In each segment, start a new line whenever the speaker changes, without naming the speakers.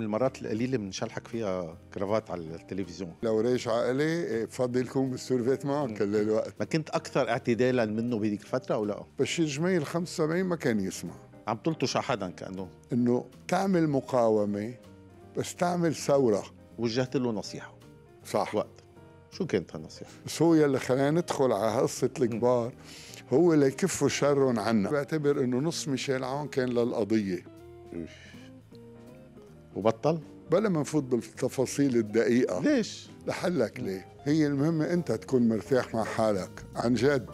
المرات القليله بنشلحك فيها كرافات على التلفزيون لو ريش عقلي بفضل يكون بالسورفيت معك كل الوقت ما كنت اكثر اعتدالا منه بهذيك الفتره او لا؟ بشير جميل 75 ما كان يسمع عم تلطش على حدا كانه انه تعمل مقاومه بس تعمل ثوره وجهت له نصيحه صح وقت شو كانت
هالنصيحه؟ هو يلي خلينا ندخل على قصه الكبار هو ليكفوا شرهم عنا بعتبر انه نص ميشيل عون كان للقضيه وبطل؟ بلا ما نفوت بالتفاصيل الدقيقة ليش؟ لحلك ليه؟ هي المهمة أنت تكون مرتاح مع حالك عن جد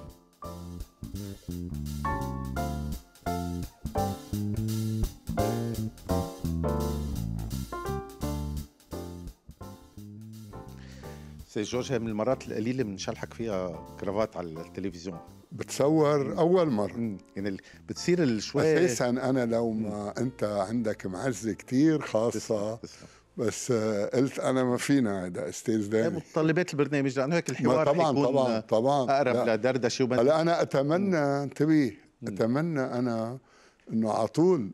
سيد جورج هي من المرات القليله بنشلحك فيها كرافات على التلفزيون بتصور اول مره مم. يعني
بتصير شوي اساسا انا لو ما انت عندك معزه كتير خاصه بس, بس آه، قلت انا ما فينا هذا استاذ طيب، داني
متطلبات البرنامج لانه هيك الحوار طبعا طبعا طبعا اقرب لدردشه وبن...
هلا انا اتمنى انتبه اتمنى انا انه على طول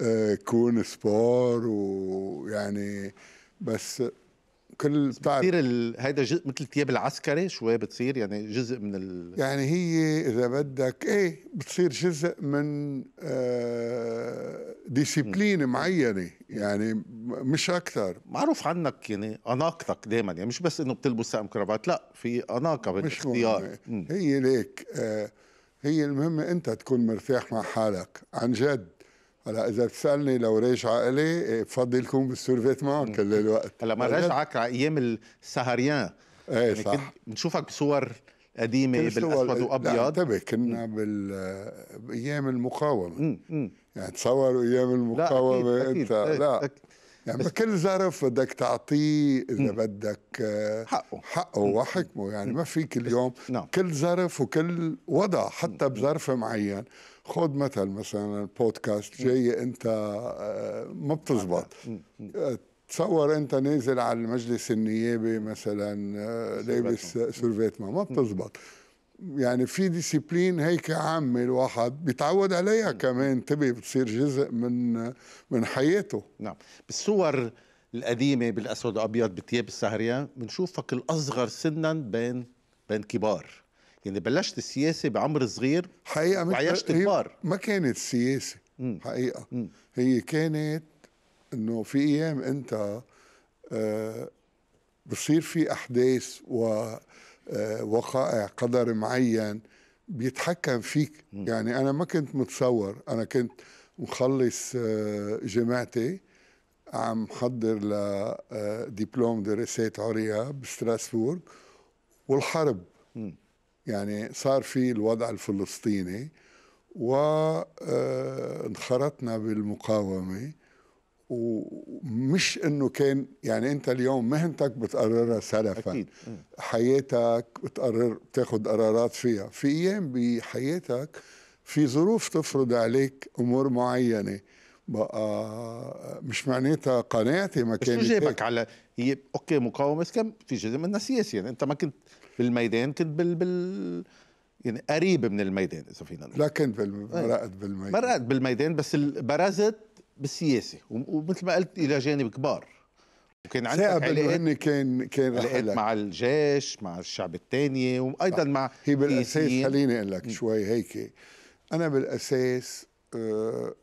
آه، كون سبور
ويعني بس كل بتصير ال... هيدا جزء مثل الثياب العسكري شوي بتصير يعني جزء من ال...
يعني هي اذا بدك ايه بتصير جزء
من آه
ديسيبلين
معينه يعني مش اكثر معروف عنك يعني اناقتك دائما يعني مش بس انه بتلبس سقم كرافات لا في اناقه بالاختيار
إيه. هي ليك آه هي المهمة أنت تكون مرتاح مع حالك عن جد هلا اذا بتسالني لو راجع الي إيه، بفضل يكون
بالسورفيت معه كل الوقت هلا ما راجعك على ايام السهريان ايه يعني صح بنشوفك بصور قديمه بالاسود وابيض انتبه
كنا بال بايام المقاومه مم. مم. يعني تصوروا ايام المقاومه لا أكيد. انت أكيد. لا أكيد. يعني بس كل ظرف بدك تعطيه اذا بدك آه، حقه حقه وحكمه يعني ما فيك اليوم نعم. كل ظرف وكل وضع حتى بظرف معين خذ مثل مثلا البودكاست جاي انت آه، ما بتزبط آه، تصور انت نازل على المجلس النيابي مثلا لابس سورفيت ما ما بتزبط يعني في ديسيبلين هيك عامه الواحد
بيتعود عليها كمان تبي بتصير جزء من من حياته نعم بالصور القديمه بالاسود وابيض بالثياب السهريه بنشوفك الاصغر سنا بين بين كبار يعني بلشت السياسه بعمر صغير حقيقه وعيشت كبار
ما كانت سياسه حقيقه مم. هي كانت انه في ايام انت آه بصير في احداث و آه، وقائع قدر معين بيتحكم فيك يعني انا ما كنت متصور انا كنت مخلص آه، جامعتي عم حضر لدبلوم آه، دراسات عليا بستراسبورغ والحرب يعني صار في الوضع الفلسطيني وانخرطنا بالمقاومه ومش انه كان يعني انت اليوم مهنتك بتقررها سلفا أكيد. حياتك بتقرر بتاخذ قرارات فيها في ايام بحياتك في ظروف تفرض عليك امور معينه بقى مش معناتها
قناعتي ما كانت شو جايبك على هي اوكي مقاومه بس كان في جزء منها سياسي يعني انت ما كنت بالميدان كنت بال, بال... يعني قريب من الميدان اذا فينا نقول لا كنت بالم... إيه. مرقت بالميدان مرقت بالميدان بس برزت بالسياسه ومثل ما قلت الى جانب كبار وكان عندك علاقات كان كان مع الجيش مع الشعب الثاني وايضا طيب، مع هي بالاساس خليني اقول لك شوي هيك انا
بالاساس آه،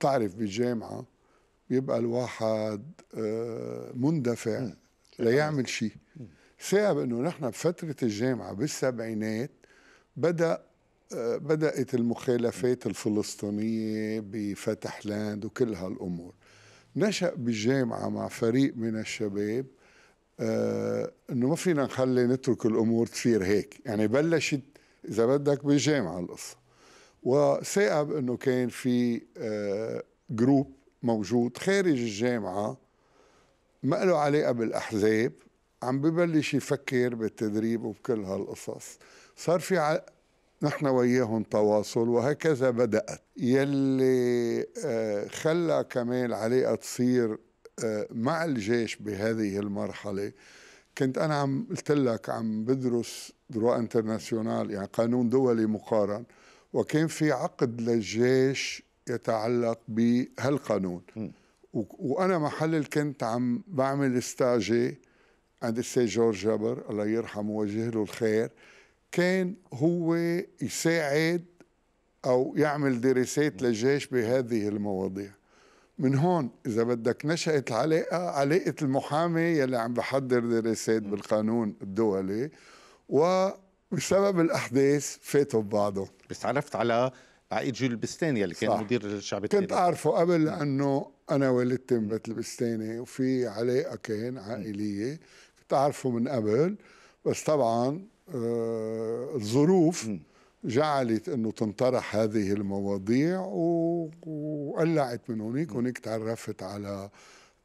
تعرف بالجامعه بيبقى الواحد آه، مندفع ليعمل شيء صعب انه نحن بفتره الجامعه بالسبعينات بدا بدأت المخالفات الفلسطينية بفتح لاند وكل هالأمور نشأ بالجامعة مع فريق من الشباب آه، انه ما فينا نخلي نترك الامور تصير هيك يعني بلشت اذا بدك بالجامعه القصه وثائب انه كان في آه، جروب موجود خارج الجامعه ما له علاقه بالاحزاب عم ببلش يفكر بالتدريب وبكل هالقصص صار في نحن وياهم تواصل وهكذا بدأت يلي آه، خلى كمان علاقة تصير آه، مع الجيش بهذه المرحلة كنت أنا عم قلت لك عم بدرس دروا انترناسيونال يعني قانون دولي مقارن وكان في عقد للجيش يتعلق بهالقانون وأنا محلل كنت عم بعمل استاجي عند السيد جورج جبر الله يرحمه ويجزيه له الخير كان هو يساعد أو يعمل دراسات للجيش بهذه المواضيع من هون إذا بدك نشأت العلاقة علاقة المحامي يلي عم بحضر دراسات بالقانون الدولي وبسبب الأحداث فاتوا ببعضهم
بس عرفت على عقيد جيل البستاني اللي كان صح. مدير الشعب
التالي كنت أعرفه قبل لأنه أنا والدتي بيت البستاني وفي علاقة كان عائلية كنت أعرفه من قبل بس طبعا آه، الظروف جعلت انه تنطرح هذه المواضيع وقلعت من هناك هناك تعرفت على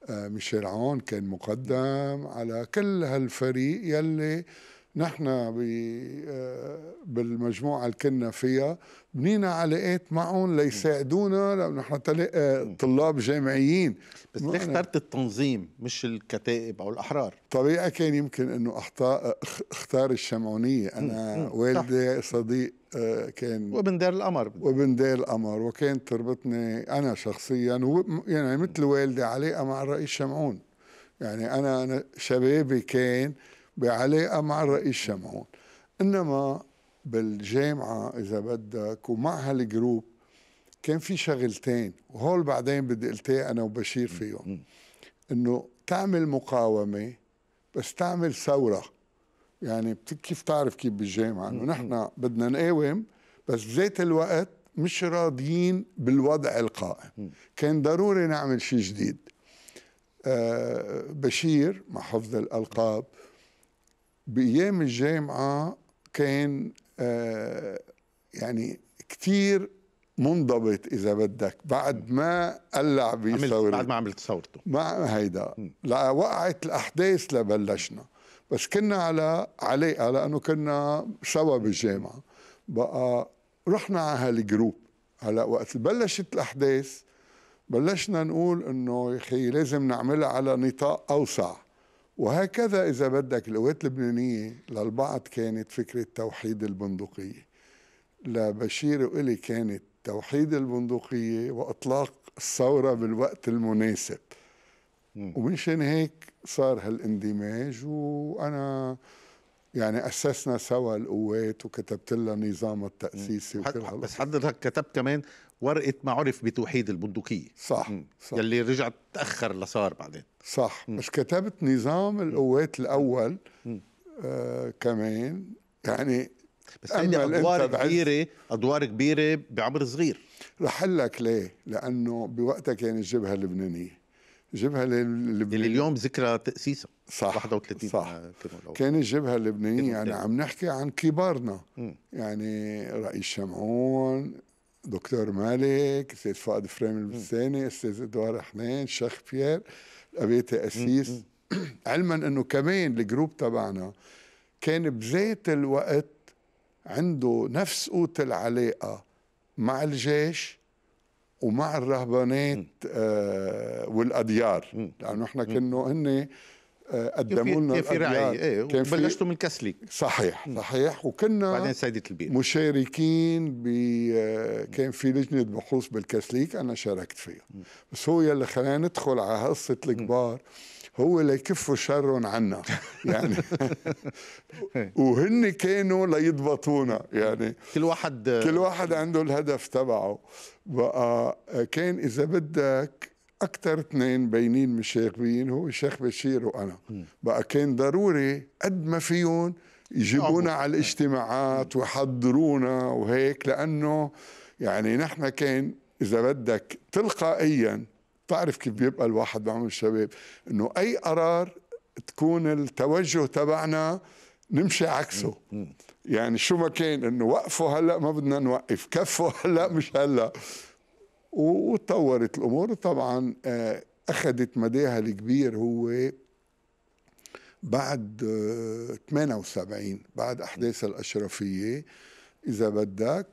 آه، ميشيل عون كان مقدم على كل هالفريق يلي نحن آه، بالمجموعة اللي كنا فيها بنينا علاقات معهم ليساعدونا لأنه نحن آه، طلاب جامعيين بس ليه اخترت
التنظيم مش الكتائب أو الأحرار؟
طبيعي كان يمكن أنه آه، اختار الشمعونية أنا والدي صديق كان وابن دير القمر وابن دير القمر وكان تربطني أنا شخصيا يعني مثل والدي علاقة مع الرئيس شمعون يعني أنا, أنا شبابي كان بعلاقه مع الرئيس شمعون انما بالجامعه اذا بدك ومع هالجروب كان في شغلتين وهول بعدين بدي التقي انا وبشير فيهم انه تعمل مقاومه بس تعمل ثوره يعني كيف تعرف كيف بالجامعه انه نحن بدنا نقاوم بس بذات الوقت مش راضيين بالوضع القائم كان ضروري نعمل شيء جديد آه بشير مع حفظ الالقاب بايام الجامعه كان آه، يعني كثير منضبط اذا بدك بعد ما
قلع بثورته بعد ما عملت ثورته
مع هيدا لا وقعت الاحداث لبلشنا بس كنا على علاقه لانه كنا سوا بالجامعه بقى رحنا على هالجروب هلا وقت بلشت الاحداث بلشنا نقول انه يا اخي لازم نعملها على نطاق اوسع وهكذا إذا بدك القوات اللبنانية للبعض كانت فكرة توحيد البندقية لبشير وإلي كانت توحيد البندقية وإطلاق الثورة بالوقت المناسب ومنشان هيك صار هالاندماج وأنا
يعني أسسنا سوا القوات وكتبت لها نظام التأسيسي وكل بس حضرتك كتبت كمان ورقه ما عرف بتوحيد البندقيه صح, صح يلي رجع تاخر لصار بعدين
صح م. بس كتبت نظام القوات الاول آه كمان يعني بس هيدي ادوار
كبيره ادوار كبيره بعمر
صغير رح لك ليه؟ لانه بوقتها كان الجبهه اللبنانيه الجبهه
اللبنانيه اللي اليوم ذكرى تاسيسها صح 31 صح آه، كان الجبهه اللبنانيه يعني
عم نحكي عن كبارنا م. يعني رئيس شمعون دكتور مالك سيد فؤاد فريم البستاني استاذ ادوار حنين الشيخ بيير قبيلة اسيس علما انه كمان الجروب تبعنا كان بذات الوقت عنده نفس قوت العلاقة مع الجيش ومع الرهبانات آه والأديار لأنه احنا كنا هن آه، قدموا لنا في رعايه ايه بلشتوا
من كسلي صحيح صحيح وكنا بعدين سيدة البيت
مشاركين ب آه، كان في لجنه بحوث بالكسليك انا شاركت فيها بس هو يلي خلينا ندخل على قصه الكبار هو ليكفوا شرهم عنا يعني وهن كانوا ليضبطونا
يعني كل
واحد كل واحد عنده الهدف تبعه بقى آه، كان اذا بدك اكثر اثنين باينين من هو الشيخ بشير وانا بقى كان ضروري قد ما فيهم يجيبونا على الاجتماعات ويحضرونا وهيك لانه يعني نحن كان اذا بدك تلقائيا تعرف كيف بيبقى الواحد بعمر الشباب انه اي قرار تكون التوجه تبعنا نمشي عكسه يعني شو ما كان انه وقفوا هلا ما بدنا نوقف كفوا هلا مش هلا وتطورت الامور طبعا آه، اخذت مداها الكبير هو بعد 78 آه، بعد احداث الاشرفيه اذا بدك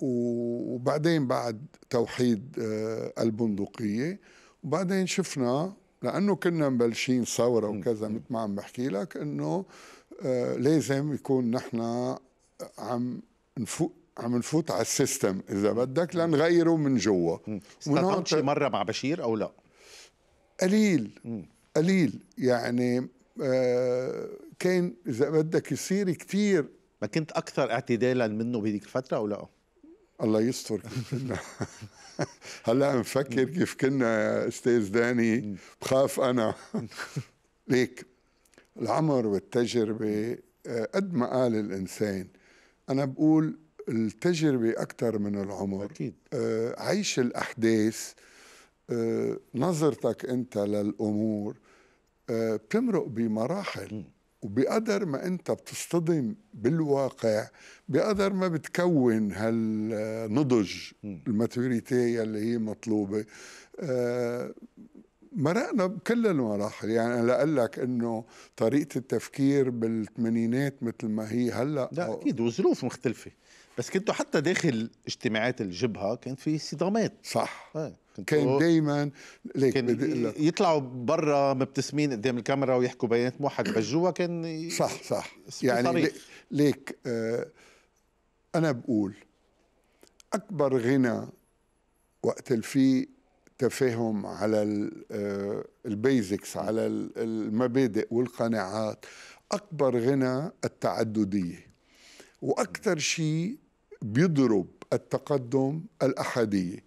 وبعدين بعد توحيد آه، البندقيه وبعدين شفنا لانه كنا مبلشين ثوره وكذا مثل ما عم بحكي لك انه لازم يكون نحن عم نفوق عم نفوت على السيستم اذا بدك
لنغيره من جوا استخدمت شي مره مع بشير او لا
قليل قليل يعني آه، كان اذا بدك يصير
كثير ما كنت اكثر اعتدالا منه بهذيك الفتره او لا الله يستر
هلا مفكر كيف كنا استاذ داني بخاف انا ليك العمر والتجربه آه، قد ما قال الانسان انا بقول التجربة أكثر من العمر أكيد آه عيش الأحداث آه نظرتك أنت للأمور آه بتمرق بمراحل وبقدر ما أنت بتصطدم بالواقع بقدر ما بتكون هالنضج الماتوريتي اللي هي مطلوبة آه مرقنا بكل المراحل يعني انا اقول لك انه طريقه التفكير بالثمانينات مثل
ما هي هلا لا اكيد وظروف مختلفه بس كنتوا حتى داخل اجتماعات الجبهه كان في صدامات صح ايه. كان دائما ليك كان يطلعوا برا مبتسمين قدام الكاميرا ويحكوا بيانات موحد بس جوا كان صح صح يعني طريق.
ليك آه انا بقول اكبر غنى وقت اللي فيه تفاهم على آه، البيزكس على المبادئ والقناعات أكبر غنى التعددية وأكثر شيء بيضرب التقدم الأحادية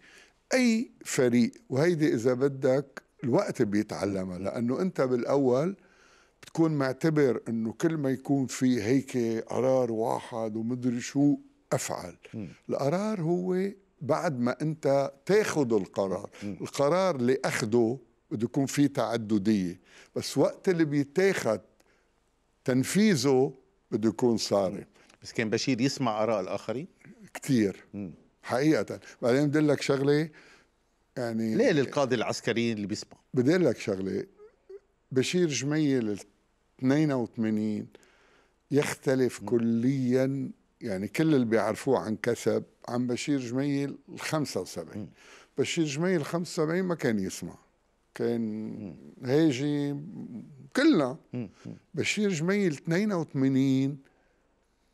أي فريق وهيدي إذا بدك الوقت بيتعلمها لأنه أنت بالأول بتكون معتبر أنه كل ما يكون في هيك قرار واحد ومدري شو أفعل القرار هو بعد ما انت تاخذ القرار القرار اللي اخذه بده يكون في تعدديه بس وقت اللي بيتاخد تنفيذه بده يكون
صارم بس كان بشير يسمع اراء الاخرين كثير حقيقه بعدين بدي لك شغله يعني ليه للقاضي العسكريين اللي بيسمع بدي لك شغله
بشير جميل ال 82 يختلف م. كليا يعني كل اللي بيعرفوه عن كسب عن بشير جميل ال 75 بشير جميل 75 ما كان يسمع كان هاجي كلنا بشير جميل 82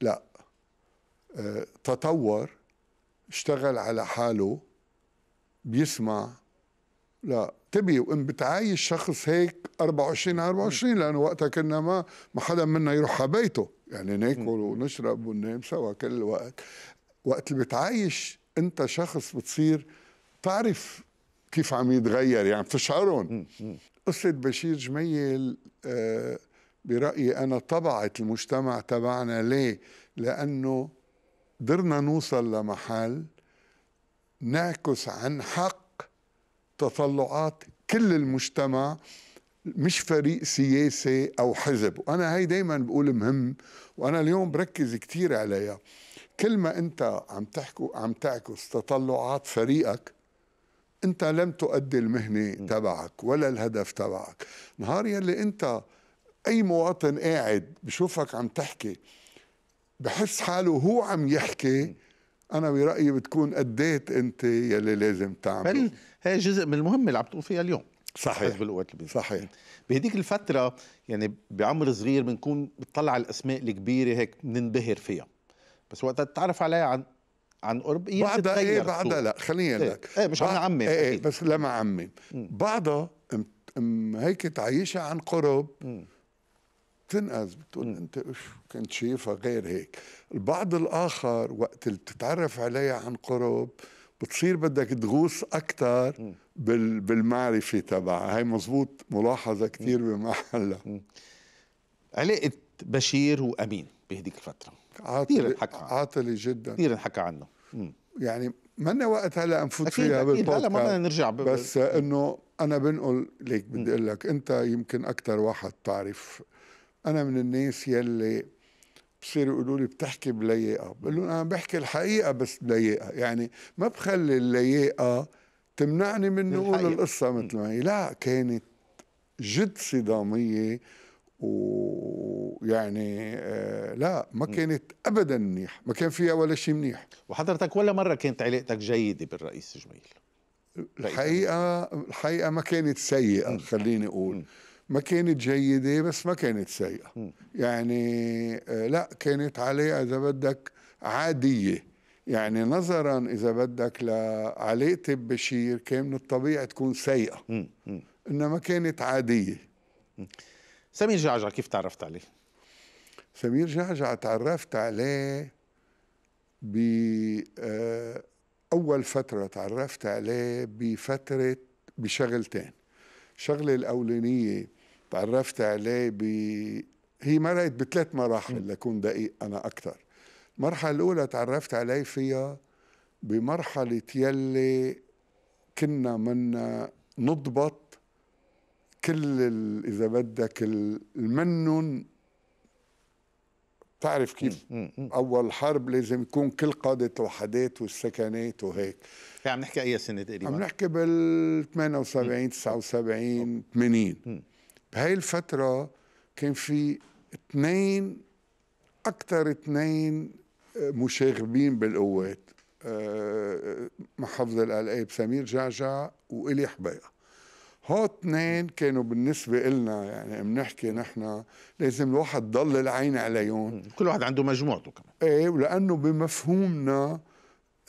لا آه، تطور اشتغل على حاله بيسمع لا تبي وان بتعايش شخص هيك 24 على 24 لانه وقتها كنا ما ما حدا منا يروح على بيته يعني ناكل ونشرب وننام سوا كل الوقت وقت اللي بتعايش انت شخص بتصير تعرف كيف عم يتغير يعني بتشعرهم قصه بشير جميل آه، برايي انا طبعت المجتمع تبعنا ليه لانه قدرنا نوصل لمحل نعكس عن حق تطلعات كل المجتمع مش فريق سياسي او حزب وانا هي دايما بقول مهم وانا اليوم بركز كثير عليها كل ما انت عم تحكوا عم تعكس تطلعات فريقك انت لم تؤدي المهنه تبعك ولا الهدف تبعك نهار يلي انت اي مواطن قاعد بشوفك عم تحكي بحس حاله هو عم يحكي انا برايي بتكون اديت انت
يلي لازم تعمله هي جزء من المهمه اللي عم تقوم فيها اليوم صحيح حزب البيضاء صحيح بهديك الفتره يعني بعمر صغير بنكون بتطلع على الاسماء الكبيره هيك بننبهر فيها بس وقت تتعرف عليها عن عن قرب إيه بعدها ايه بعدها لا خليني إيه، لك ايه, مش نعمم ايه, ايه بس لما
معمم بعدها هيك تعيشها عن قرب تنقذ بتقول انت كنت شايفها غير هيك البعض الاخر وقت اللي بتتعرف عليها عن قرب بتصير بدك تغوص اكثر بالمعرفه تبعها هي مزبوط ملاحظه كثير بمحلها علاقه بشير وامين بهديك الفتره كثير انحكى عاطلة جدا كثير انحكى عنه مم. يعني منا وقت هلا نفوت فيها بالبودكاست هلا بدنا نرجع بب... بس انه انا بنقول ليك بدي اقول لك انت يمكن اكثر واحد تعرف انا من الناس يلي بصيروا يقولوا لي بتحكي بلياقه بقول لهم انا بحكي الحقيقه بس بلياقه يعني ما بخلي اللياقه تمنعني من نقول القصه مثل ما هي لا كانت جد صداميه ويعني آه، لا ما كانت ابدا منيح ما كان فيها ولا شيء منيح وحضرتك ولا مره كانت علاقتك جيده
بالرئيس جميل
الحقيقه الحقيقه ما كانت سيئه خليني اقول ما كانت جيده بس ما كانت سيئه يعني آه، لا كانت علاقه اذا بدك عاديه يعني نظرا اذا بدك لعلاقتي ببشير كان من الطبيعي تكون سيئه انما كانت
عاديه سمير
جعجع كيف تعرفت عليه؟ سمير جعجع تعرفت عليه ب آه، أول فترة تعرفت عليه بفترة بشغلتين الشغلة الأولانية تعرفت عليه ب هي مرقت بثلاث مراحل لكون دقيق أنا أكثر المرحلة الأولى تعرفت عليه فيها بمرحلة يلي كنا منا نضبط كل اذا بدك المنن تعرف كيف اول حرب لازم يكون كل قاده الوحدات والسكنات وهيك
يعني عم نحكي اي سنه تقريبا عم نحكي
بال 78 79 80 بهاي الفتره كان في اثنين اكثر اثنين آه، مشاغبين بالقوات آه، محافظ الالقاب سمير جعجع والي حبيقه هو اثنين كانوا بالنسبة إلنا يعني بنحكي نحن لازم الواحد ضل العين عليهم كل واحد عنده مجموعته كمان ايه ولأنه بمفهومنا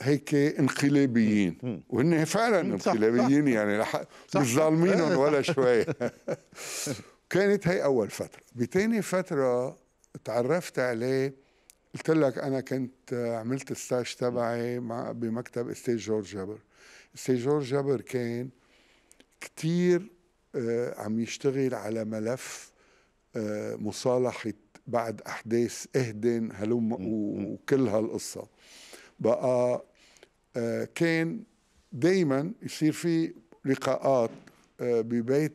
هيك انقلابيين وهن فعلا انقلابيين يعني مش ظالمينهم ولا شوي كانت هي أول فترة بتاني فترة تعرفت عليه قلت لك أنا كنت عملت الستاج تبعي مع بمكتب استاذ جورج جبر استاذ جورج جبر كان كتير آه، عم يشتغل على ملف آه، مصالحة بعد أحداث إهدن هلم وكل هالقصة بقى آه، كان دايما يصير في لقاءات ببيت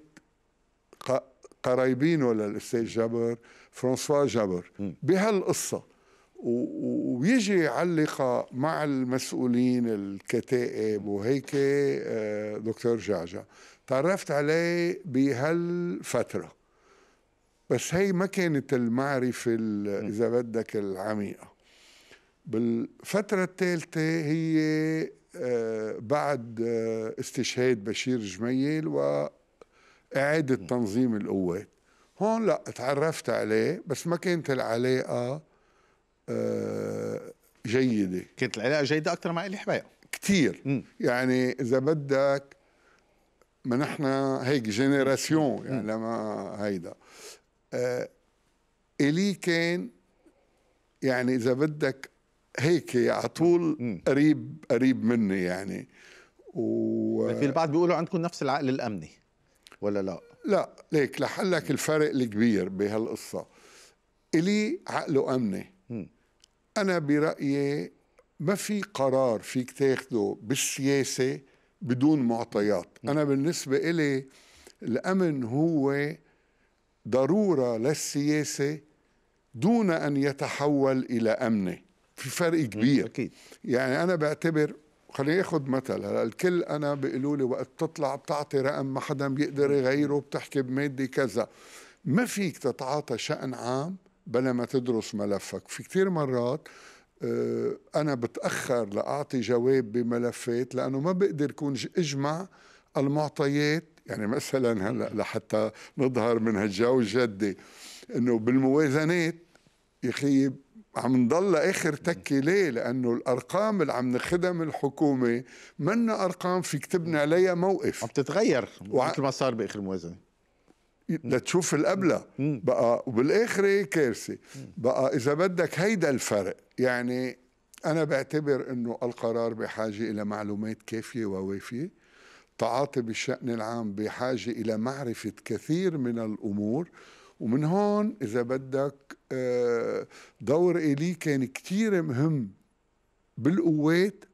قرايبينه للاستاذ جابر فرانسوا جابر بهالقصه ويجي يعلق مع المسؤولين الكتائب وهيك دكتور جعجع تعرفت عليه بهالفترة بس هي ما كانت المعرفة إذا بدك العميقة بالفترة الثالثة هي آه، بعد آه، استشهاد بشير جميل وإعادة تنظيم القوات هون لا تعرفت عليه بس ما كانت العلاقة آه، جيدة كانت العلاقة جيدة أكثر مع إلي حبايا كثير يعني إذا بدك ما نحن هيك جينيراسيون يعني لما هيدا آه الي كان يعني اذا بدك هيك على طول قريب قريب مني يعني و في البعض بيقولوا عندكم نفس العقل الامني ولا لا؟ لا ليك لحلك الفرق الكبير بهالقصه الي عقله امني م. انا برايي ما في قرار فيك تاخده بالسياسه بدون معطيات أنا بالنسبة إلي الأمن هو ضرورة للسياسة دون أن يتحول إلى أمنة في فرق كبير أكيد. يعني أنا بعتبر خليني اخذ مثل هلا الكل انا بيقولوا لي وقت تطلع بتعطي رقم ما حدا بيقدر يغيره بتحكي بماده كذا ما فيك تتعاطى شأن عام بلا ما تدرس ملفك في كثير مرات آه، أنا بتأخر لأعطي جواب بملفات لأنه ما بقدر كون أجمع المعطيات يعني مثلا هلا لحتى نظهر من هالجو الجدي انه بالموازنات يا اخي عم نضل اخر تكه ليه؟ لانه الارقام اللي عم نخدم الحكومه منا ارقام فيك تبني عليها موقف عم تتغير وع... مثل ما صار باخر موازنه لتشوف القبلة بقى وبالاخر ايه كارثه بقى اذا بدك هيدا الفرق يعني انا بعتبر انه القرار بحاجه الى معلومات كافيه ووافيه تعاطي بالشان العام بحاجه الى معرفه كثير من الامور ومن هون اذا بدك آه، دور الي كان كثير مهم بالقوات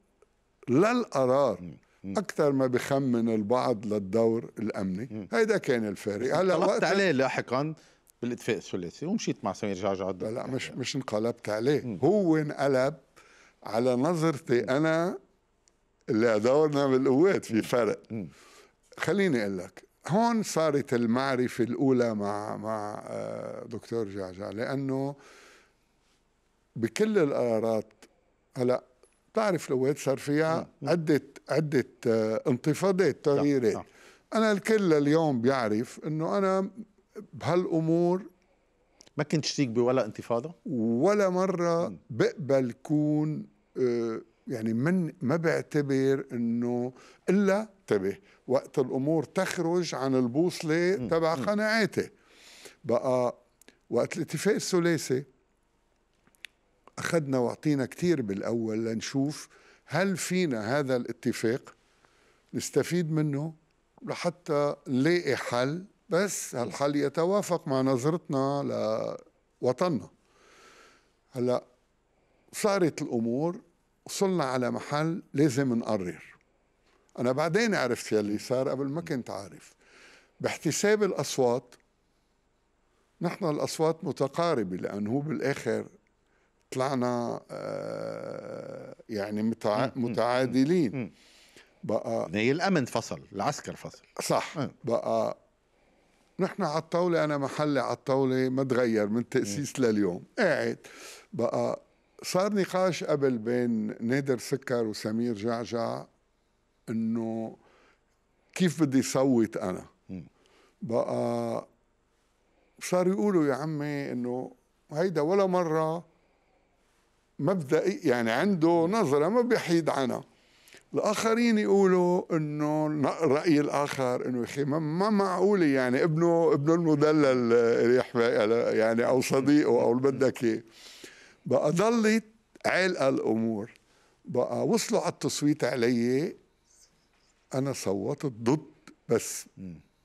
للقرار اكثر ما بخمن البعض للدور الامني هيدا كان الفارق هلا وقت عليه لاحقا بالاتفاق
الثلاثي ومشيت مع سمير جعجع
لا لا مش مش انقلبت عليه مم. هو انقلب على نظرتي انا اللي دورنا بالقوات في فرق مم. خليني اقول لك هون صارت المعرفه الاولى مع مع آه، دكتور جعجع لانه بكل القرارات هلا تعرف لواد صار فيها نعم، نعم. عدة عدة آه، انتفاضات تغييرات أنا الكل اليوم بيعرف أنه أنا بهالأمور ما كنت شريك
بولا انتفاضة؟
ولا مرة بقبل كون آه، يعني من ما بعتبر أنه إلا انتبه وقت الأمور تخرج عن البوصلة تبع قناعاتي بقى وقت الاتفاق الثلاثي أخذنا وعطينا كتير بالأول لنشوف هل فينا هذا الاتفاق نستفيد منه لحتى نلاقي حل بس هالحل يتوافق مع نظرتنا لوطننا هلا صارت الامور وصلنا على محل لازم نقرر انا بعدين عرفت يلي صار قبل ما كنت عارف باحتساب الاصوات نحن الاصوات متقاربه لانه بالاخر طلعنا آه، يعني متعادلين بقى هي يعني الامن فصل العسكر فصل صح آه. بقى نحن على الطاولة أنا محلي على الطاولة ما تغير من تأسيس لليوم قاعد بقى صار نقاش قبل بين نادر سكر وسمير جعجع انه كيف بدي صوت انا بقى صار يقولوا يا عمي انه هيدا ولا مرة مبدئي يعني عنده نظرة ما بيحيد عنها الآخرين يقولوا إنه رأي الآخر إنه يا أخي ما معقولة يعني ابنه ابنه المدلل آه، يحمي آه، يعني أو صديقه أو اللي بدك إياه بقى ضلت عالقة الأمور بقى وصلوا على التصويت علي أنا صوتت ضد بس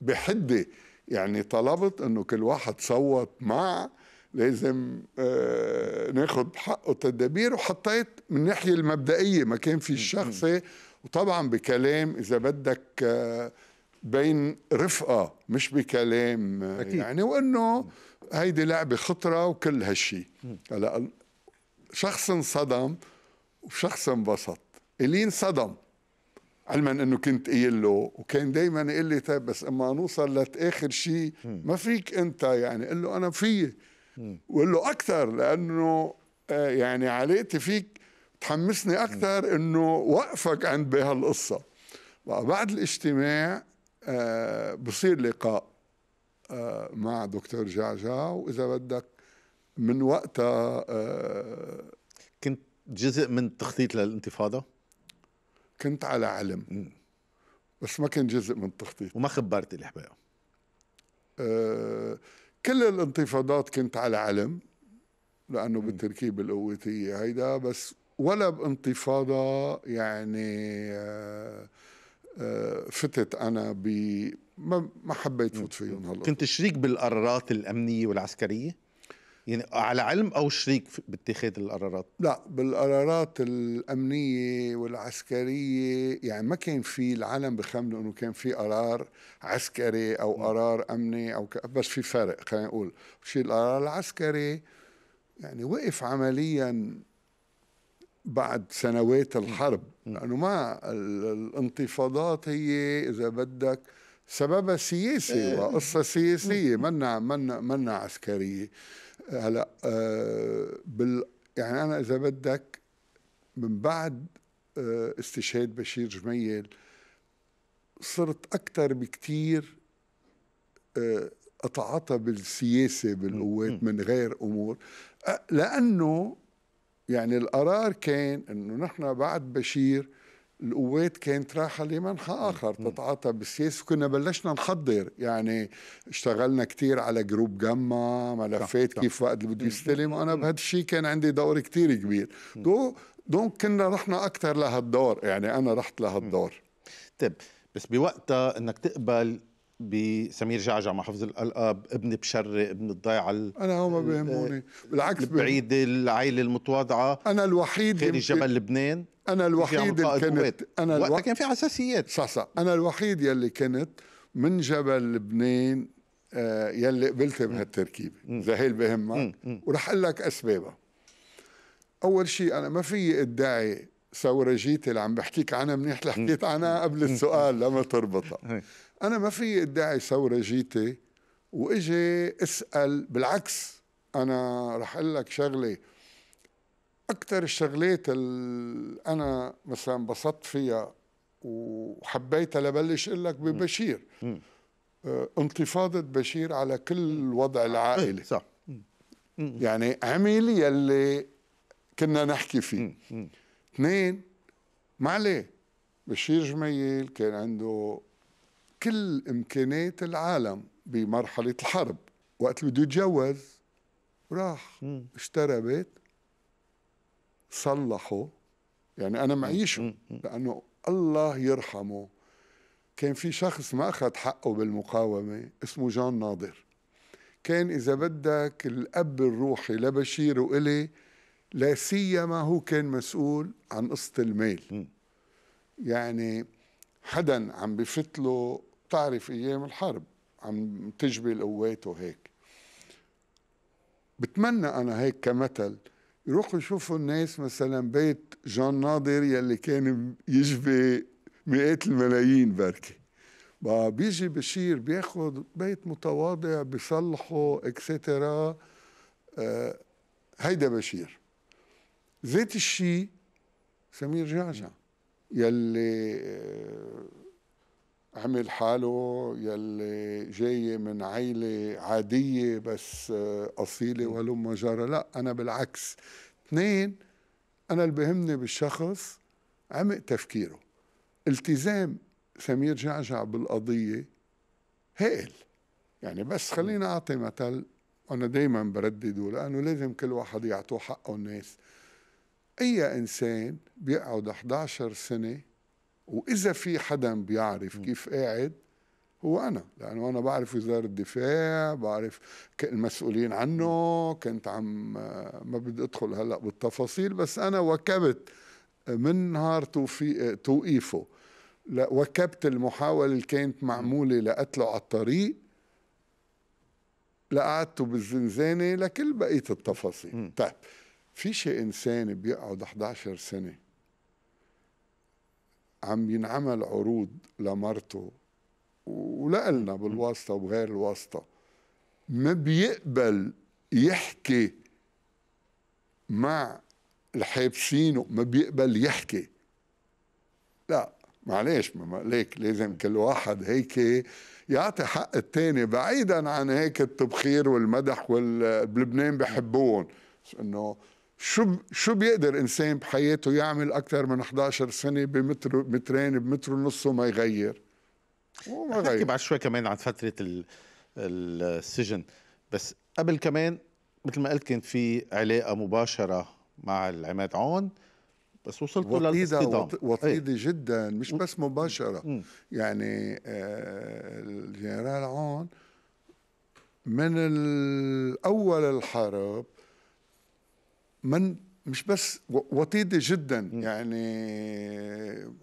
بحدة يعني طلبت إنه كل واحد صوت مع لازم آه، ناخد حقه التدابير وحطيت من الناحيه المبدئيه ما كان في الشخصي وطبعا بكلام اذا بدك آه، بين رفقه مش بكلام آه، أكيد. يعني وانه هيدي لعبه خطره وكل هالشيء هلا شخص انصدم وشخص انبسط اللي انصدم علما انه كنت قايل له وكان دائما يقول لي طيب بس اما نوصل لتاخر شيء ما فيك انت يعني قل له انا فيه وقول له اكثر لانه آه، يعني علاقتي فيك تحمسني اكثر انه وقفك عند بهالقصه بعد الاجتماع آه، بصير لقاء آه، مع دكتور جعجع واذا بدك من وقتها
كنت جزء من تخطيط للانتفاضه كنت على علم بس ما كنت جزء من التخطيط وما خبرت الحبايه
أه كل الانتفاضات كنت على علم لانه بالتركيبه القوتيه هيدا بس ولا بانتفاضه يعني آه،
آه، فتت انا ب ما حبيت فوت فيهم هلا كنت شريك بالقرارات الامنيه والعسكريه؟ يعني على علم او شريك باتخاذ القرارات
لا بالقرارات الامنيه والعسكريه يعني ما كان في العالم بخمنوا انه كان في قرار عسكري او قرار امني او ك... بس في فرق خلينا نقول شيء القرار العسكري يعني وقف عمليا بعد سنوات الحرب لانه ما الانتفاضات هي اذا بدك سببها سياسي آه. وقصه سياسيه منا منا منا عسكريه هلا أه بال يعني انا اذا بدك من بعد أه استشهاد بشير جميل صرت اكثر بكثير أه اتعاطى بالسياسه بالقوات من غير امور لانه يعني القرار كان انه نحن بعد بشير القوات كانت رايحه لمنحى اخر تتعاطى بالسياسه كنا بلشنا نحضر يعني اشتغلنا كثير على جروب جما ملفات كيف وقت اللي بده يستلم وانا بهذا الشيء كان عندي دور
كثير كبير دو دونك كنا رحنا اكثر لهالدور يعني انا رحت لهالدور طيب بس بوقتها انك تقبل بسمير جعجع مع حفظ الالقاب ابن بشري ابن الضيعه انا هو ما بيهموني بالعكس بعيد العائله المتواضعه انا الوحيد خارج جبل لبنان انا الوحيد اللي كنت انا الوحيد كان في
حساسيات صح صح انا الوحيد يلي كنت من جبل لبنان آه، يلي قبلت بهالتركيبه اذا هي بهمك ورح اقول لك اسبابها اول شيء انا ما في ادعي ثوره جيتي اللي عم بحكيك عنها منيح اللي حكيت عنها قبل السؤال لما تربطها انا ما في ادعي ثوره جيتي واجي اسال بالعكس انا رح اقول لك شغله اكثر الشغلات اللي انا مثلا انبسطت فيها وحبيتها لبلش اقول لك ببشير آه، انتفاضه بشير على كل وضع العائله صح يعني عمل يلي كنا نحكي فيه اثنين ما عليه بشير جميل كان عنده كل امكانيات العالم بمرحله الحرب وقت اللي بده يتجوز راح اشترى بيت صلحه يعني أنا معيشه لأنه الله يرحمه كان في شخص ما أخذ حقه بالمقاومة اسمه جان ناظر كان إذا بدك الأب الروحي لبشير وإلي لا سيما هو كان مسؤول عن قصة الميل يعني حدا عم بفت له بتعرف أيام الحرب عم تجبي قواته هيك بتمنى أنا هيك كمثل يروحوا يشوفوا الناس مثلا بيت جان ناضر يلي كان يجبي مئات الملايين بركي بقى بيجي بشير بياخد بيت متواضع بيصلحه اكسترا آه هيدا بشير ذات الشيء سمير جعجع يلي آه عمل حاله يلي جاي من عيلة عادية بس آه، أصيلة ولما جرى لا أنا بالعكس اثنين أنا اللي بهمني بالشخص عمق تفكيره التزام سمير جعجع بالقضية هائل يعني بس خلينا أعطي مثل أنا دايما بردده لأنه لازم كل واحد يعطوه حقه الناس أي إنسان بيقعد 11 سنة واذا في حدا بيعرف كيف قاعد هو انا لانه انا بعرف وزاره الدفاع بعرف المسؤولين عنه كنت عم ما بدي ادخل هلا بالتفاصيل بس انا وكبت من نهار توقيفه وكبت المحاولة اللي كانت معمولة لقتله على الطريق لقعدته بالزنزانة لكل بقية التفاصيل طيب في شيء إنسان بيقعد 11 سنة عم ينعمل عروض لمرته ولقلنا بالواسطه وبغير الواسطه ما بيقبل يحكي مع الحابسين ما بيقبل يحكي لا معلش ما ليك لازم كل واحد هيك يعطي حق الثاني بعيدا عن هيك التبخير والمدح واللبنان بحبوهم بس انه شو شو بيقدر انسان بحياته يعمل اكثر من 11 سنه بمتر مترين بمتر ونص وما يغير
وما يغير بعد شوي كمان عن فتره السجن بس قبل كمان مثل ما قلت كان في علاقه مباشره مع العماد عون بس وصلت للاصطدام وطيده
ايه. جدا مش بس مباشره مم. يعني آه الجنرال عون من اول الحرب من مش بس وطيدة جدا يعني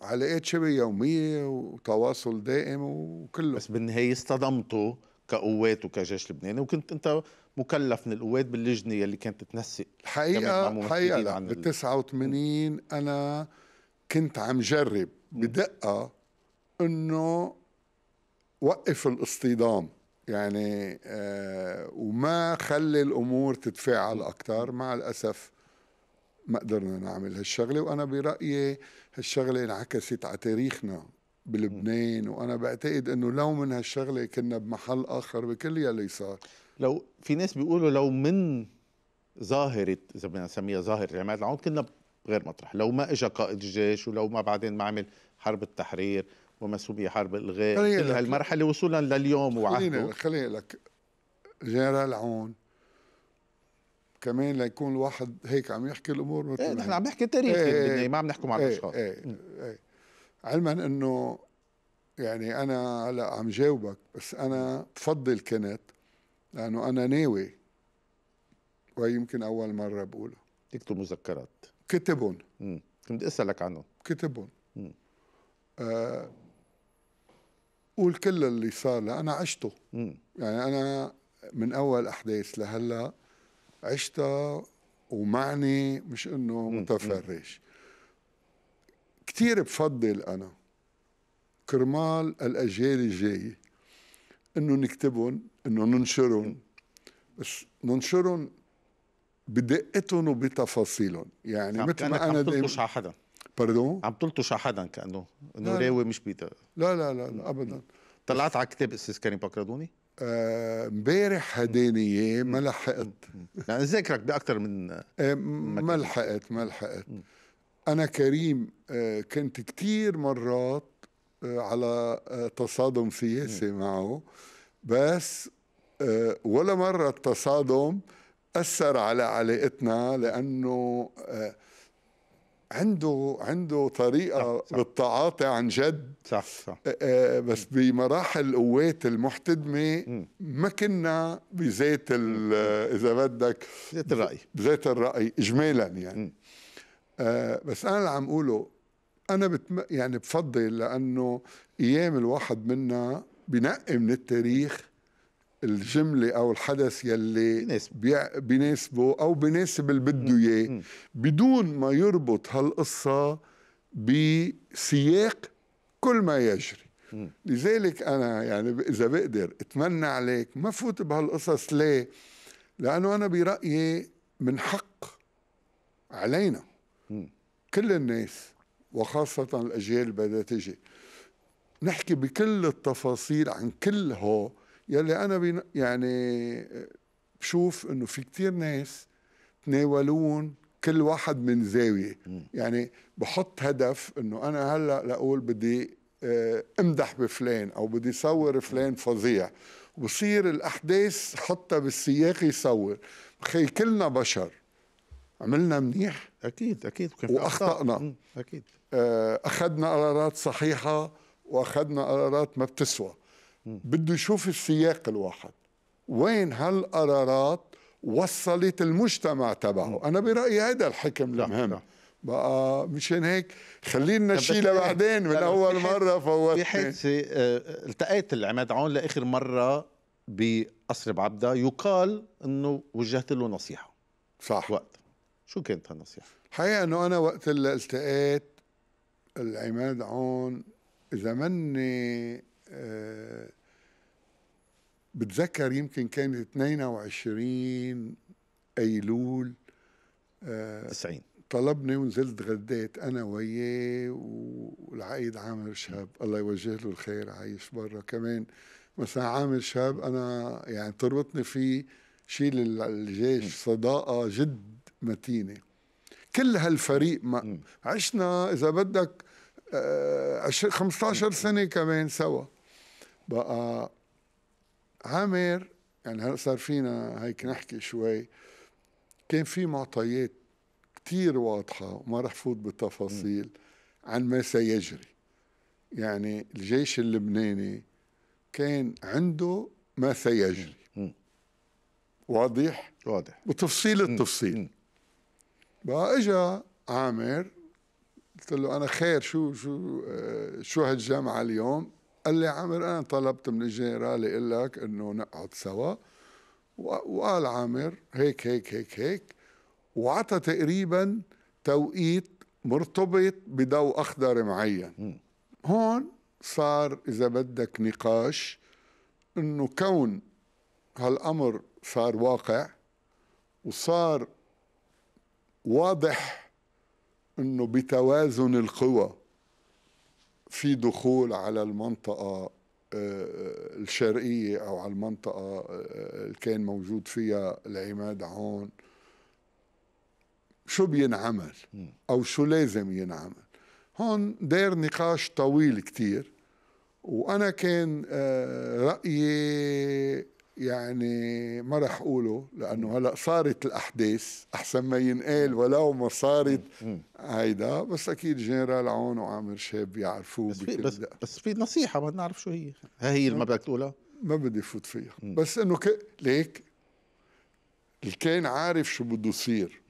علاقات شبه
يومية وتواصل دائم وكله بس بالنهاية استضمته كقوات وكجيش لبناني وكنت انت مكلف من القوات باللجنة اللي كانت تنسق الحقيقة الحقيقة بال
89 انا كنت عم جرب
بدقة
انه وقف الاصطدام يعني آه وما خلي الامور تتفاعل اكثر مع الاسف ما قدرنا نعمل هالشغله وانا برايي هالشغله انعكست على تاريخنا بلبنان وانا بعتقد انه لو من هالشغله كنا بمحل اخر بكل يلي
صار لو في ناس بيقولوا لو من ظاهره اذا بدنا نسميها ظاهره عماد العون كنا غير مطرح لو ما اجى قائد الجيش ولو ما بعدين ما عمل حرب التحرير وما سمي حرب الغاء كل هالمرحله وصولا لليوم وعهده خليني لك
جنرال عون كمان ليكون الواحد هيك عم يحكي الامور مثل ايه نحن عم نحكي تاريخ ايه, إيه، ما عم نحكم على إيه، الاشخاص ايه ايه ايه علما انه يعني انا هلا عم جاوبك بس انا بفضل كنت لانه انا ناوي وهي يمكن اول مره بقولها تكتب
مذكرات امم كنت اسالك عنهم كتبون
آه قول كل اللي صار لأ انا عشته مم. يعني انا من اول احداث لهلا عشتها ومعني مش انه متفرش كثير بفضل انا كرمال الاجيال الجايه انه نكتبهم انه ننشرهم بس ننشرهم بدقتهم وبتفاصيلهم
يعني مثل ما انا دائما على حدا باردون عم تلطش على حدا كانه انه راوي مش بيتا
لا لا لا, لا ابدا
طلعت على كتاب استاذ كريم بكردوني؟
آه، امبارح آه هداني ما لحقت
يعني ذاكرك باكثر من آه،
آه، ما لحقت ما لحقت انا كريم آه كنت كتير مرات على تصادم سياسي م. معه بس ولا مره التصادم اثر على علاقتنا لانه عنده عنده طريقه صح صح. بالتعاطي عن جد صح صح آه، آه، بس بمراحل القوات المحتدمه ما كنا بذات آه، اذا بدك ذات الراي ذات الراي اجمالا يعني بس انا اللي عم اقوله انا بتم يعني بفضل لانه ايام الواحد منا بنقي من التاريخ الجملة أو الحدث يلي بيناسبه أو بيناسب اللي بده إياه بدون ما يربط هالقصة بسياق كل ما يجري لذلك أنا يعني إذا بقدر أتمنى عليك ما فوت بهالقصص ليه؟ لأنه أنا برأيي من حق علينا كل الناس وخاصة الأجيال بدها تجي نحكي بكل التفاصيل عن كل هو يلي انا بين يعني بشوف انه في كتير ناس تناولون كل واحد من زاويه يعني بحط هدف انه انا هلا لاقول بدي آه، امدح بفلان او بدي صور فلان فظيع وبصير الاحداث حطها بالسياق يصور خي كلنا بشر عملنا منيح اكيد اكيد واخطانا اكيد آه، اخذنا قرارات صحيحه واخذنا قرارات ما بتسوى بده يشوف السياق الواحد وين هالقرارات وصلت المجتمع تبعه انا برايي هذا
الحكم المهم بقى مشان هيك خلينا نشيل بعدين من اول مره فوتني في حادثه التقيت العماد عون لاخر مره بقصر بعبده يقال انه وجهت له نصيحه صح وقت شو كانت هالنصيحه؟
الحقيقه انه انا وقت اللي التقيت العماد عون اذا مني آه، بتذكر يمكن كانت 22 ايلول 90 آه، طلبني ونزلت غديت انا وياه والعقيد عامر شهاب الله يوجه له الخير عايش برا كمان مثلا عامر شهاب انا يعني تربطني فيه شيل الجيش صداقه جد متينه كل هالفريق ما عشنا اذا بدك 15 آه، سنه كمان سوا بقى عامر يعني هلا صار فينا هيك نحكي شوي كان في معطيات كتير واضحة وما رح فوت بالتفاصيل عن ما سيجري يعني الجيش اللبناني كان عنده ما سيجري واضح؟ واضح وتفصيل التفصيل بقى اجا عامر قلت له انا خير شو شو آه، شو هالجامعه اليوم قال لي عامر انا طلبت من الجنرال يقول لك انه نقعد سوا وقال عامر هيك هيك هيك هيك وعطى تقريبا توقيت مرتبط بضوء اخضر معين هون صار اذا بدك نقاش انه كون هالامر صار واقع وصار واضح انه بتوازن القوى في دخول على المنطقة آه، الشرقية أو على المنطقة آه، اللي كان موجود فيها العماد عون شو بينعمل أو شو لازم ينعمل هون دار نقاش طويل كتير وأنا كان آه، رأيي يعني ما راح اقوله لانه هلا صارت الاحداث احسن ما ينقال ولو ما صارت هيدا بس اكيد جنرال عون وعامر شاب بيعرفوه بس في بس,
بس في نصيحه بدنا نعرف شو هي
ها هي اللي ما بدك تقولها ما بدي فوت فيها بس انه ك... ليك اللي كان عارف شو بده يصير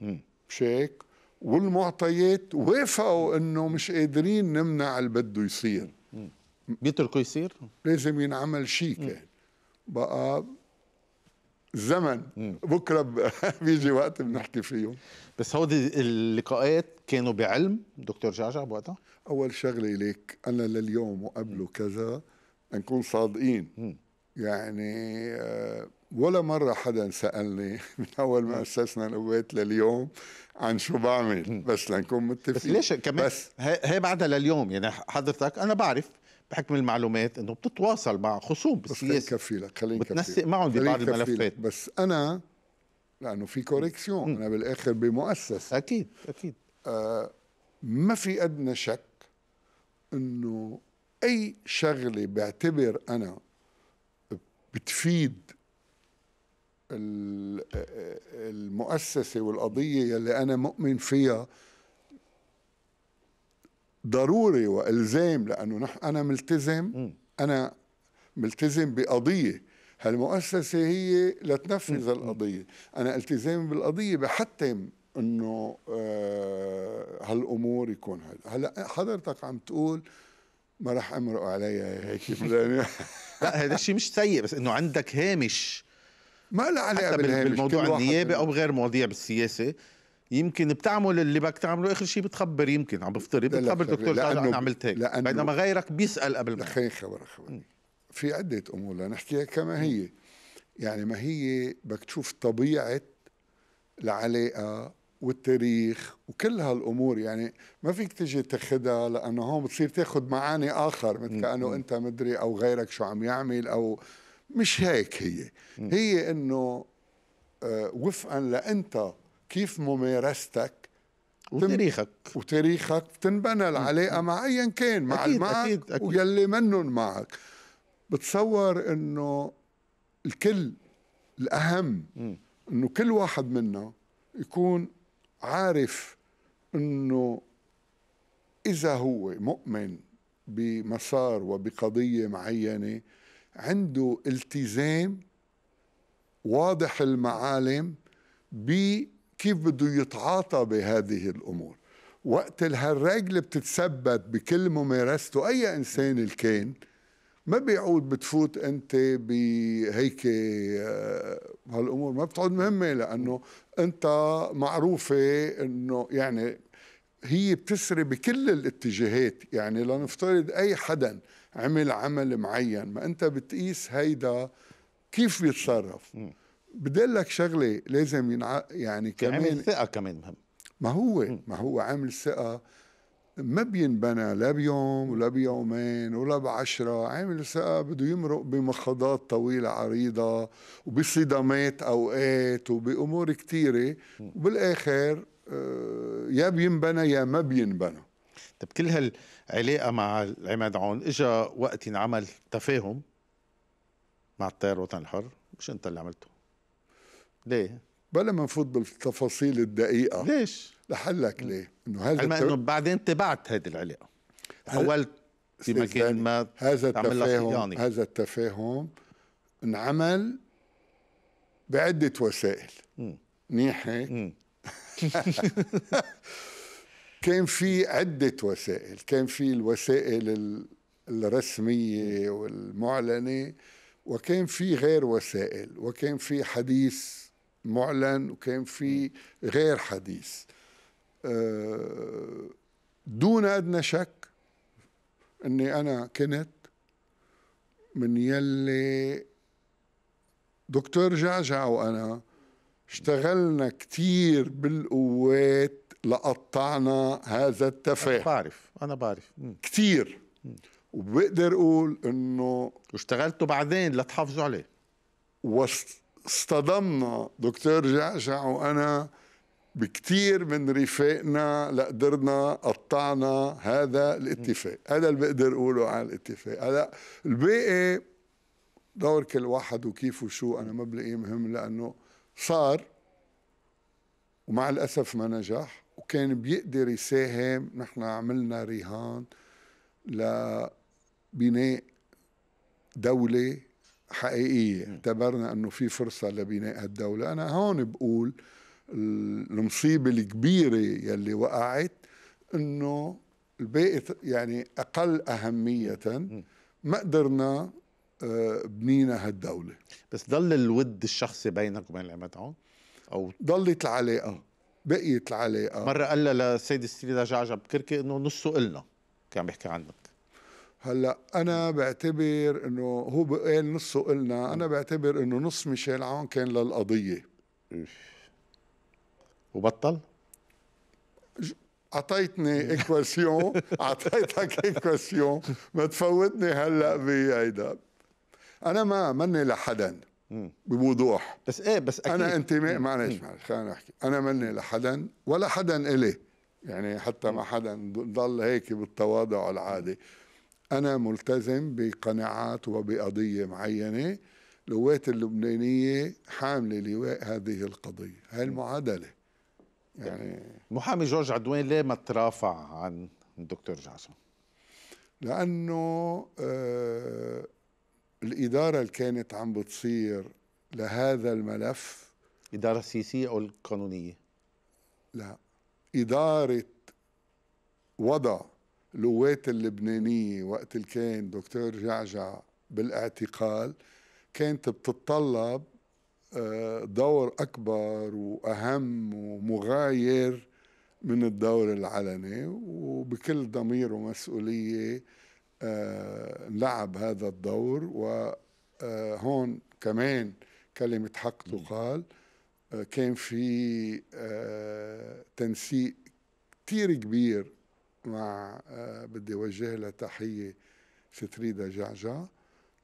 مش هيك والمعطيات وافقوا انه مش قادرين نمنع اللي بده يصير بيتركوا يصير لازم ينعمل شيء كان بقى زمن بكره بيجي وقت بنحكي فيه بس هودي اللقاءات كانوا بعلم دكتور جعجع بوقتها اول شغله اليك انا لليوم وقبله كذا نكون صادقين يعني آه، ولا مرة حدا سألني من أول ما أسسنا القوات لليوم عن شو
بعمل بس لنكون متفقين بس ليش كمان بس هي بعدها لليوم يعني حضرتك أنا بعرف بحكم المعلومات انه بتتواصل مع خصوم بالسياسه بس خليني خليني بتنسق معهم ببعض الملفات
بس انا لانه في كوريكسيون انا بالاخر بمؤسسه اكيد اكيد آه ما في ادنى شك انه اي شغله بعتبر انا بتفيد آه، آه، المؤسسه والقضيه يلي انا مؤمن فيها ضروري والزام لانه نح انا ملتزم انا ملتزم بقضيه هالمؤسسه هي لتنفذ القضيه انا التزامي بالقضيه بحتم انه آه هالامور يكون هذا هلا حضرتك عم تقول ما راح
امرق عليها هيك لا هذا الشيء مش سيء بس انه عندك هامش ما له علاقه بالهامش بالموضوع النيابه او بغير مواضيع بالسياسه يمكن بتعمل اللي بدك تعمله اخر شيء بتخبر يمكن عم بفترض بتخبر دكتور لا انا عملت هيك بينما غيرك بيسال قبل ما خليني خبر خبرك في عده امور لنحكيها كما هي يعني
ما هي بدك تشوف طبيعه العلاقه والتاريخ وكل هالامور يعني ما فيك تجي تاخذها لانه هون بتصير تاخذ معاني اخر مثل كانه انت مدري او غيرك شو عم يعمل او مش هيك هي هي انه آه، وفقا لانت كيف ممارستك وتاريخك وتاريخك بتنبنى العلاقه مع ايا كان مع أكيد معك أكيد أكيد ويلي منن معك بتصور انه الكل الاهم انه كل واحد منا يكون عارف انه اذا هو مؤمن بمسار وبقضيه معينه عنده التزام واضح المعالم ب كيف بده يتعاطى بهذه الامور وقت اللي بتتثبت بكل ممارسته اي انسان الكان ما بيعود بتفوت انت بهيك آه، هالامور ما بتعود مهمه لانه انت معروفه انه يعني هي بتسري بكل الاتجاهات يعني لنفترض اي حدا عمل عمل معين ما انت بتقيس هيدا كيف بيتصرف بدي لك شغله لازم ينع... يعني كمان عامل الثقه كمان مهم ما هو ما هو عامل الثقه ما بينبنى لا بيوم ولا بيومين ولا بعشرة عامل الثقة بده يمرق بمخاضات طويلة عريضة وبصدامات أوقات وبأمور كتيرة وبالآخر آه،
يا بينبنى يا ما بينبنى طب كل هالعلاقة مع عماد عون إجا وقت ينعمل تفاهم مع التيار الوطني الحر مش أنت اللي عملته ليه؟ بلا ما نفوت بالتفاصيل الدقيقه ليش؟ لحلك ليه؟ انه هذا التف... انه بعدين تبعت هذه العلاقه حولت في مكان ما هذا التفاهم
هذا التفاهم انعمل بعده وسائل منيح هيك كان في عدة وسائل كان في الوسائل الرسمية والمعلنة وكان في غير وسائل وكان في حديث معلن وكان في غير حديث آه، دون ادنى شك اني انا كنت من يلي دكتور جعجع وانا اشتغلنا كثير بالقوات لقطعنا هذا انا بعرف انا بعرف كثير وبقدر اقول انه واشتغلتوا بعدين لتحافظوا عليه اصطدمنا دكتور جعجع وأنا بكثير من رفاقنا لقدرنا قطعنا هذا الاتفاق هذا اللي بقدر أقوله عن الاتفاق هلا الباقي دور كل واحد وكيف وشو أنا ما بلاقيه مهم لأنه صار ومع الأسف ما نجح وكان بيقدر يساهم نحن عملنا رهان لبناء دولة حقيقيه اعتبرنا انه في فرصه لبناء الدوله انا هون بقول المصيبه الكبيره يلي وقعت انه الباقي يعني اقل اهميه ما قدرنا آه، بنينا هالدوله بس ضل الود
الشخصي بينك وبين العماد هون؟ او ضلت العلاقه بقيت العلاقه مره قال للسيد السيدي رجع عجب كركي انه نصه النا كان بيحكي عنه هلا
انا بعتبر انه هو قال نصه قلنا انا بعتبر انه نص ميشيل عون كان للقضيه وبطل اعطيتني اكواسيون اعطيتك اكواسيون ما تفوتني هلا بهيدا انا ما مني لحدا بوضوح بس ايه بس اكيد انا انتماء معلش معلش خلينا نحكي انا مني لحدا ولا حدا الي يعني حتى ما حدا ضل هيك بالتواضع العادي أنا ملتزم بقناعات وبقضية معينة القوات اللبنانية
حاملة لواء هذه القضية هاي المعادلة يعني محامي جورج عدوين ليه ما ترافع عن الدكتور جعفر لأنه
آه الإدارة اللي كانت عم بتصير لهذا الملف إدارة سياسية أو القانونية؟ لا إدارة وضع القوات اللبنانية وقت اللي كان دكتور جعجع بالاعتقال كانت بتتطلب آه، دور أكبر وأهم ومغاير من الدور العلني وبكل ضمير ومسؤولية آه، لعب هذا الدور وهون آه، كمان كلمة حق تقال كان في تنسيق كتير كبير مع آه، بدي وجه لها تحيه ستريدا جعجع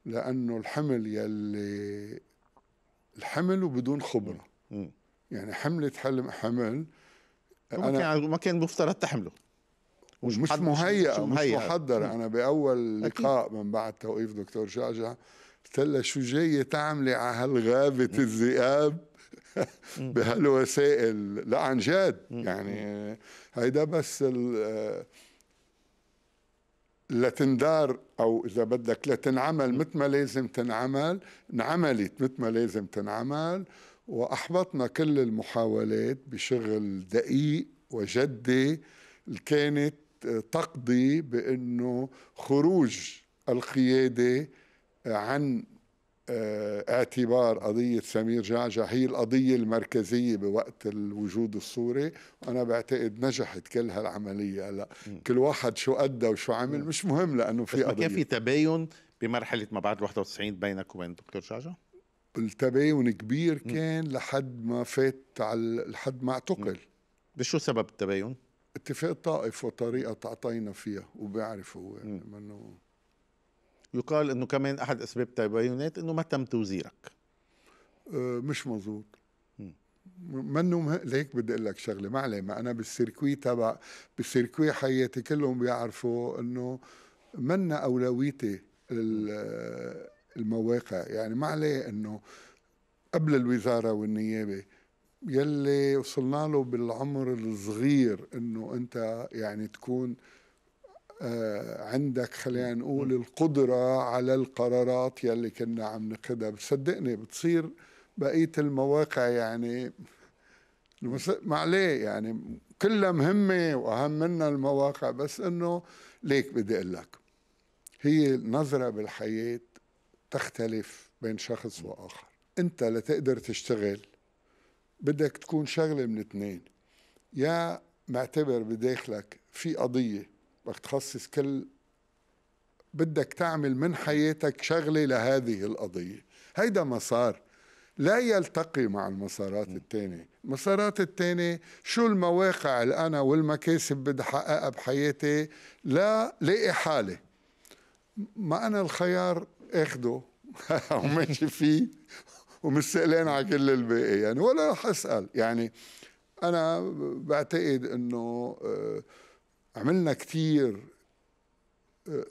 لانه الحمل يلي الحمل وبدون خبره يعني حملت حلم حمل ما كان
ما كان مفترض تحمله مش, مش مهيئة مش, مش محضرة أنا
بأول لقاء من بعد توقيف دكتور جعجع قلت لها شو جاية تعملي على هالغابة الذئاب بهالوسائل لا عن جد يعني هيدا بس لتندار او اذا بدك لتنعمل مثل ما لازم تنعمل انعملت مثل ما لازم تنعمل واحبطنا كل المحاولات بشغل دقيق وجدي كانت تقضي بانه خروج القياده عن آه، اعتبار قضية سمير جعجع هي القضية المركزية بوقت الوجود السوري وأنا بعتقد نجحت كل هالعملية هلا كل واحد شو أدى وشو عمل مش مهم لأنه في قضية كان في
تباين بمرحلة ما بعد 91 بينك وبين دكتور جعجع؟ التباين
كبير كان لحد ما فات على لحد ما اعتقل بشو سبب التباين؟
اتفاق طائف وطريقة تعطينا فيها وبيعرف هو يعني منه يقال انه كمان احد اسباب تباينات انه ما تم توزيرك أه، مش مظبوط
مه... ليك بدي اقول لك شغله ما عليه
ما انا بالسيركوي
تبع بالسيركوي حياتي كلهم بيعرفوا انه منا اولويتي المواقع يعني ما عليه انه قبل الوزاره والنيابه يلي وصلنا له بالعمر الصغير انه انت يعني تكون آه، عندك خلينا نقول القدرة على القرارات يلي كنا عم نقدها بصدقني بتصير بقية المواقع يعني ما عليه يعني كلها مهمة وأهم منها المواقع بس إنه ليك بدي أقول لك هي النظرة بالحياة تختلف بين شخص وآخر أنت لتقدر تشتغل بدك تكون شغلة من اثنين يا معتبر بداخلك في قضية بدك تخصص كل بدك تعمل من حياتك شغلة لهذه القضية هيدا مسار لا يلتقي مع المسارات الثانية المسارات الثانية شو المواقع اللي أنا والمكاسب بدي أحققها بحياتي لا لاقي حالي ما أنا الخيار أخده وماشي فيه ومش على كل الباقي يعني ولا رح أسأل يعني أنا بعتقد أنه آه عملنا كثير آه،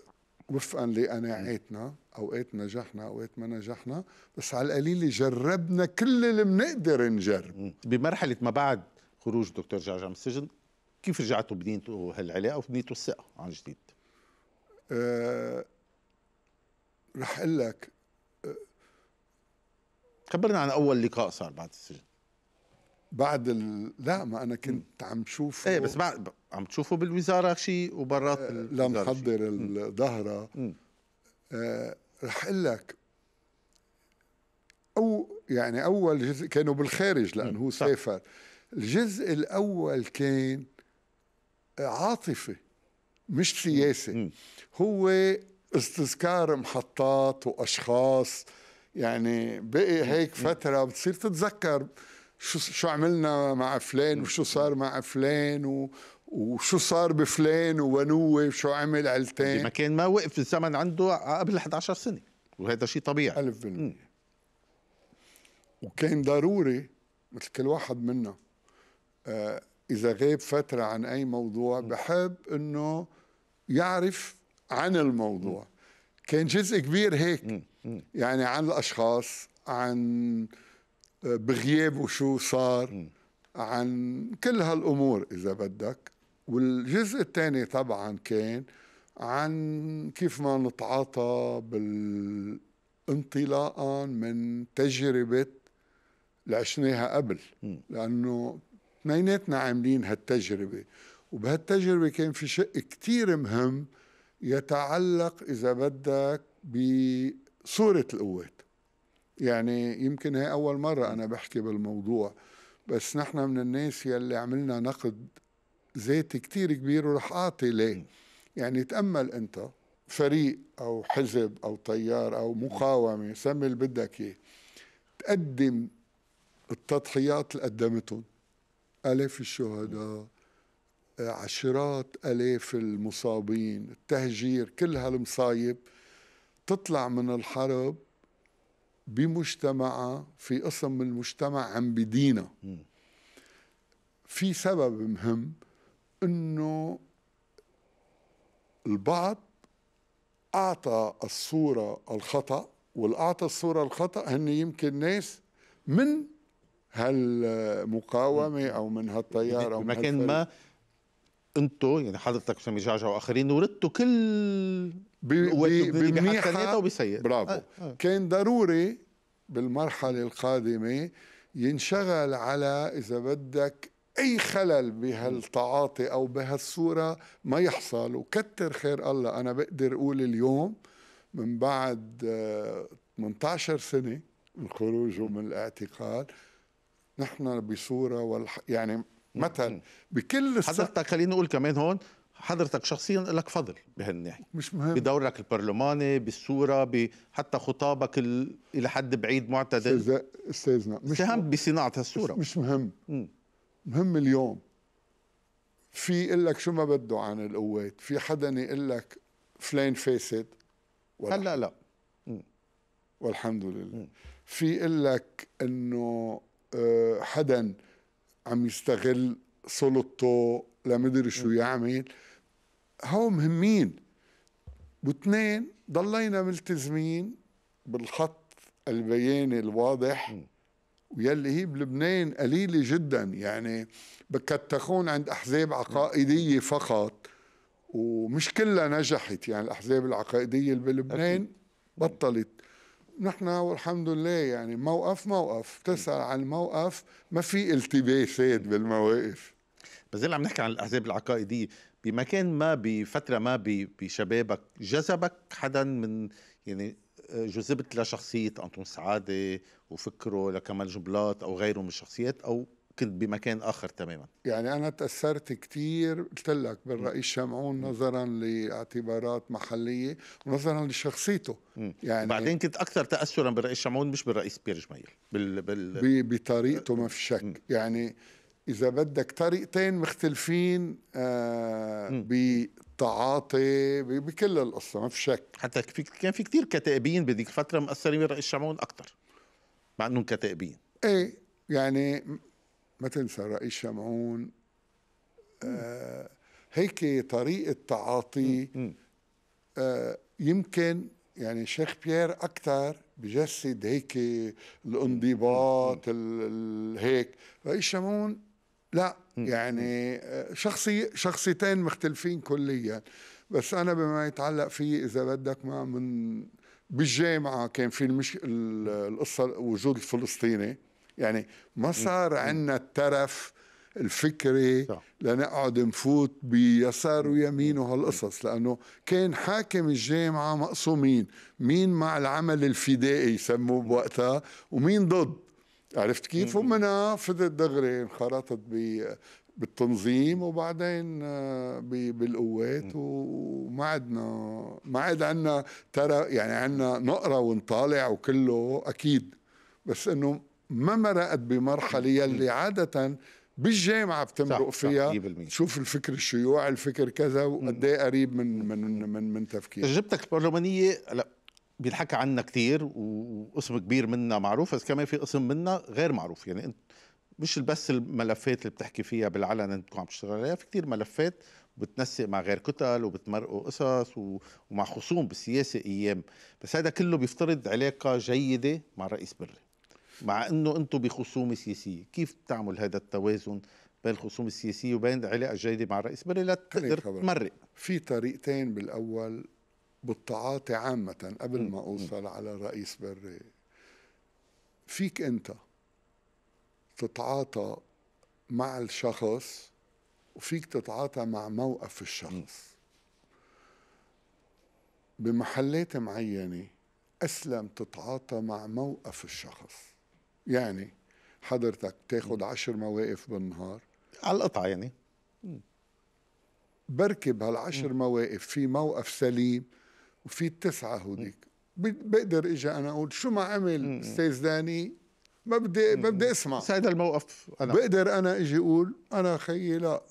وفقا لقناعاتنا اوقات نجحنا اوقات ما نجحنا بس على القليله جربنا
كل اللي بنقدر نجرب بمرحله ما بعد خروج دكتور جعجع من السجن كيف رجعتوا بنيتوا هالعلاقه وبنيتوا الثقه عن جديد؟
أه رح اقول لك أه
خبرنا عن اول
لقاء صار بعد السجن بعد ال... لا ما انا كنت عم شوف ايه بس بعد عم تشوفوا بالوزاره شيء وبرات آه، لم محضر الظهره آه، رح اقول لك او يعني اول جزء كانوا بالخارج لانه هو سافر الجزء الاول كان عاطفه مش سياسه هو استذكار محطات واشخاص يعني بقي هيك فتره بتصير تتذكر شو شو عملنا مع فلان وشو صار مع فلان و
وشو صار بفلان وونوه وشو عمل ما كان ما وقف الزمن عنده قبل 11 سنه وهذا شيء طبيعي 1000%
وكان ضروري مثل كل واحد منا آه اذا غاب فتره عن اي موضوع بحب انه يعرف عن الموضوع م. كان جزء كبير هيك م. م. يعني عن الاشخاص عن آه، بغيابه شو صار عن كل هالامور اذا بدك والجزء الثاني طبعا كان عن كيف ما نتعاطى بال انطلاقا من تجربة اللي عشناها قبل لأنه اثنيناتنا عاملين هالتجربة وبهالتجربة كان في شق كتير مهم يتعلق إذا بدك بصورة القوات يعني يمكن هي أول مرة أنا بحكي بالموضوع بس نحن من الناس يلي عملنا نقد زيت كتير كبير وراح أعطي ليه يعني تأمل أنت فريق أو حزب أو تيار أو مقاومة سمي اللي بدك إياه تقدم التضحيات اللي قدمتهم آلاف الشهداء عشرات آلاف المصابين التهجير كل هالمصايب تطلع من الحرب بمجتمعها في قسم من المجتمع عم بدينا في سبب مهم انه البعض اعطى الصوره الخطا والاعطى الصوره الخطا هن يمكن ناس
من هالمقاومه او من هالتيار او بمكان ما انتم يعني حضرتك سامي جعجع واخرين وردتوا كل بمنيحه وبسيئه برافو آه،, آه. كان ضروري بالمرحله القادمه
ينشغل على اذا بدك اي خلل بهالتعاطي او بهالصوره ما يحصل وكتر خير الله انا بقدر اقول اليوم من بعد 18 آه، سنه من خروجه من الاعتقال
نحن بصوره والح... يعني مثلا بكل الس... حضرتك خليني اقول كمان هون حضرتك شخصيا لك فضل بهالناحيه مش مهم بدورك البرلماني بالصوره ب... حتى خطابك ال... الى حد بعيد معتدل استاذنا
مش ساهم بصناعه هالصوره مش مهم مهم اليوم في يقول لك شو ما بده عن القوات في حدا يقول لك فلان فاسد هلا لا والحمد لله م. في يقول لك انه آه، حدا عم يستغل سلطته لمدري شو يعمل هو مهمين واثنين ضلينا ملتزمين بالخط البياني الواضح م. ويلي هي بلبنان قليلة جدا يعني بكتخون عند أحزاب عقائدية فقط ومش كلها نجحت يعني الأحزاب العقائدية اللي بلبنان بطلت نحن والحمد لله يعني موقف موقف
تسأل عن الموقف ما في التباسات بالمواقف بس عم نحكي عن الأحزاب العقائدية بمكان ما بفترة ما بشبابك جذبك حدا من يعني آه، جذبت لشخصية أنطون سعادة وفكره لكمال جبلات أو غيره من الشخصيات أو كنت بمكان آخر تماما
يعني أنا تأثرت كتير قلت لك بالرئيس شمعون نظرا لاعتبارات محلية ونظرا
لشخصيته يعني بعدين كنت أكثر تأثرا بالرئيس شمعون مش بالرئيس بير جميل بال... بال...
بطريقته ما في شك م. يعني إذا بدك طريقتين مختلفين
آه تعاطي بكل القصه ما في شك حتى في كان في كثير كتائبين بديك الفتره مأثرين برئيس الشعبون اكثر مع انهم كتائبين
ايه يعني ما تنسى رئيس شمعون آه هيك طريقه تعاطي آه يمكن يعني شيخ بيير اكثر بجسد هيك الانضباط هيك رئيس شمعون لا يعني آه، شخصي شخصيتين مختلفين كليا بس انا بما يتعلق في اذا بدك ما من بالجامعه كان في المش... القصه وجود الفلسطيني يعني ما صار عندنا الترف الفكري لنقعد نفوت بيسار ويمين وهالقصص لانه كان حاكم الجامعه مقسومين مين مع العمل الفدائي يسموه بوقتها ومين ضد عرفت كيف؟ ومنها فضلت دغري انخرطت بالتنظيم وبعدين آه، بالقوات وما عدنا ما عاد عندنا ترى يعني عندنا نقرا ونطالع وكله اكيد بس انه ما مرقت بمرحله يلي عاده بالجامعه بتمرق فيها صح. شوف الفكر
الشيوعي الفكر كذا وقد ايه قريب من من من من تفكير تجربتك البرلمانيه لا بينحكى عنا كثير واسم كبير منا معروف بس كمان في قسم منا غير معروف يعني انت مش بس الملفات اللي بتحكي فيها بالعلن انت عم تشتغل عليها في كثير ملفات بتنسق مع غير كتل وبتمرقوا قصص ومع خصوم بالسياسه ايام بس هذا كله بيفترض علاقه جيده مع رئيس بري مع انه انتم بخصومه سياسيه كيف بتعمل هذا التوازن بين الخصوم السياسيه وبين العلاقه الجيده مع الرئيس بري
تقدر تمرق في طريقتين بالاول بالتعاطي عامة قبل ما أوصل على رئيس بري فيك أنت تتعاطى مع الشخص وفيك تتعاطى مع موقف الشخص بمحلات معينة أسلم تتعاطى مع موقف الشخص يعني حضرتك تاخد عشر مواقف بالنهار على القطعة يعني بركب هالعشر مواقف في موقف سليم وفي تسعه هونيك بقدر اجي انا اقول شو ما عمل استاذ داني ما بدي ما بدي اسمع سيد الموقف انا بقدر انا اجي اقول انا خيي لا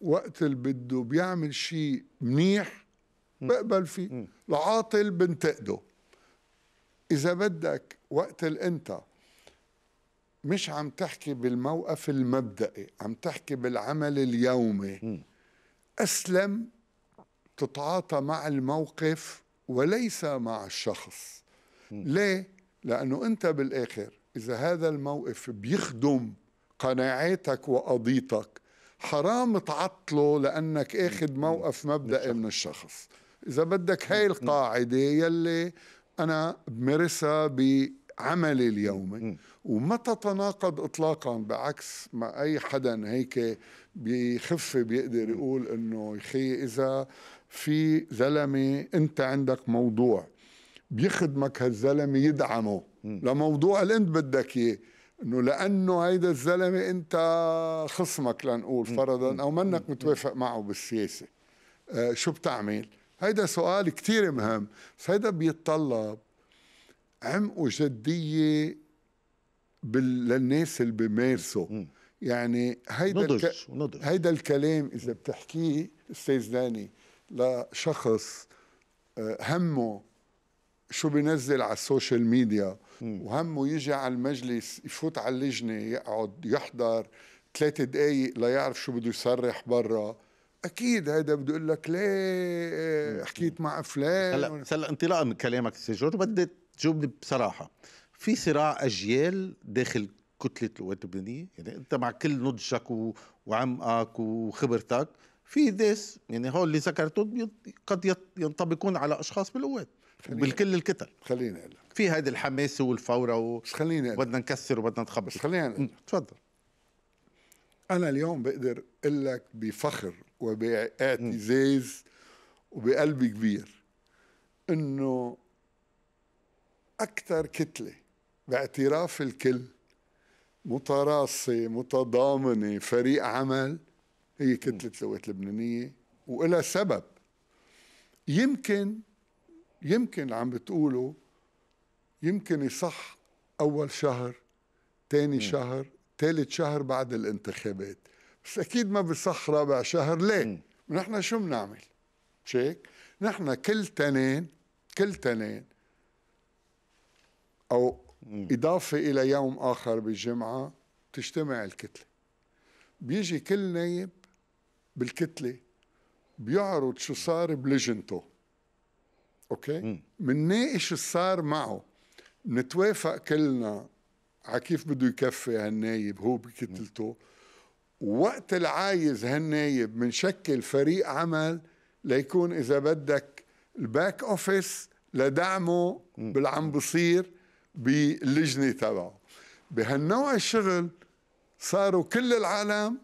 وقت اللي بده بيعمل شيء منيح بقبل فيه العاطل بنتقده اذا بدك وقت اللي انت مش عم تحكي بالموقف المبدئي عم تحكي بالعمل اليومي اسلم تتعاطى مع الموقف وليس مع الشخص ليه؟ لأنه أنت بالآخر إذا هذا الموقف بيخدم قناعاتك وقضيتك حرام تعطله لأنك أخذ موقف مبدئي من الشخص إذا بدك هاي القاعدة يلي أنا بمارسها بعملي اليومي وما تتناقض إطلاقا بعكس ما أي حدا هيك بخفة بيقدر يقول إنه يخي إذا في زلمه انت عندك موضوع بيخدمك هالزلمه يدعمه لموضوع اللي انت بدك اياه انه لانه هيدا الزلمه انت خصمك لنقول فرضا او منك متوافق معه بالسياسه آه شو بتعمل؟ هيدا سؤال كتير مهم بس هيدا بيتطلب عمق وجديه بال... للناس اللي بيمارسوا يعني هيدا نضج الك... نضج هيدا الكلام اذا بتحكيه استاذ داني لشخص آه، همه شو بينزل على السوشيال ميديا وهمه يجي على المجلس يفوت على اللجنه يقعد يحضر ثلاث دقائق ليعرف شو بده يصرح برا اكيد هذا بده يقول لك ليه آه، حكيت مع فلان هلا هلا انطلاقا
من كلامك سي جورج بدي تجاوبني بصراحه في صراع اجيال داخل كتله القوات اللبنانيه يعني انت مع كل نضجك وعمقك وخبرتك في ديس يعني هول اللي ذكرتهم قد ينطبقون على اشخاص بالقوات بالكل الكتل خلينا اقول لك في هذه الحماسه والفوره و... بس خليني بدنا نكسر وبدنا نخبص بس خلينا تفضل
انا اليوم بقدر اقول لك بفخر وباعتزاز وبقلب كبير انه اكثر كتله باعتراف الكل متراصه متضامنه فريق عمل هي كتله ثوات اللبنانيه وإلها سبب يمكن يمكن اللي عم بتقوله يمكن يصح أول شهر تاني شهر تالت شهر بعد الانتخابات بس أكيد ما بصح رابع شهر ليه؟ نحن شو بنعمل؟ شيك نحن كل تنين كل تنين أو مم. إضافة إلى يوم آخر بالجمعة تجتمع الكتلة بيجي كل نايب بالكتله بيعرض شو صار بلجنته اوكي بنناقش صار معه نتوافق كلنا على كيف بده يكفي هالنايب هو بكتلته ووقت العايز هالنايب منشكل فريق عمل ليكون اذا بدك الباك اوفيس لدعمه بالعم بصير باللجنه تبعه بهالنوع الشغل صاروا كل العالم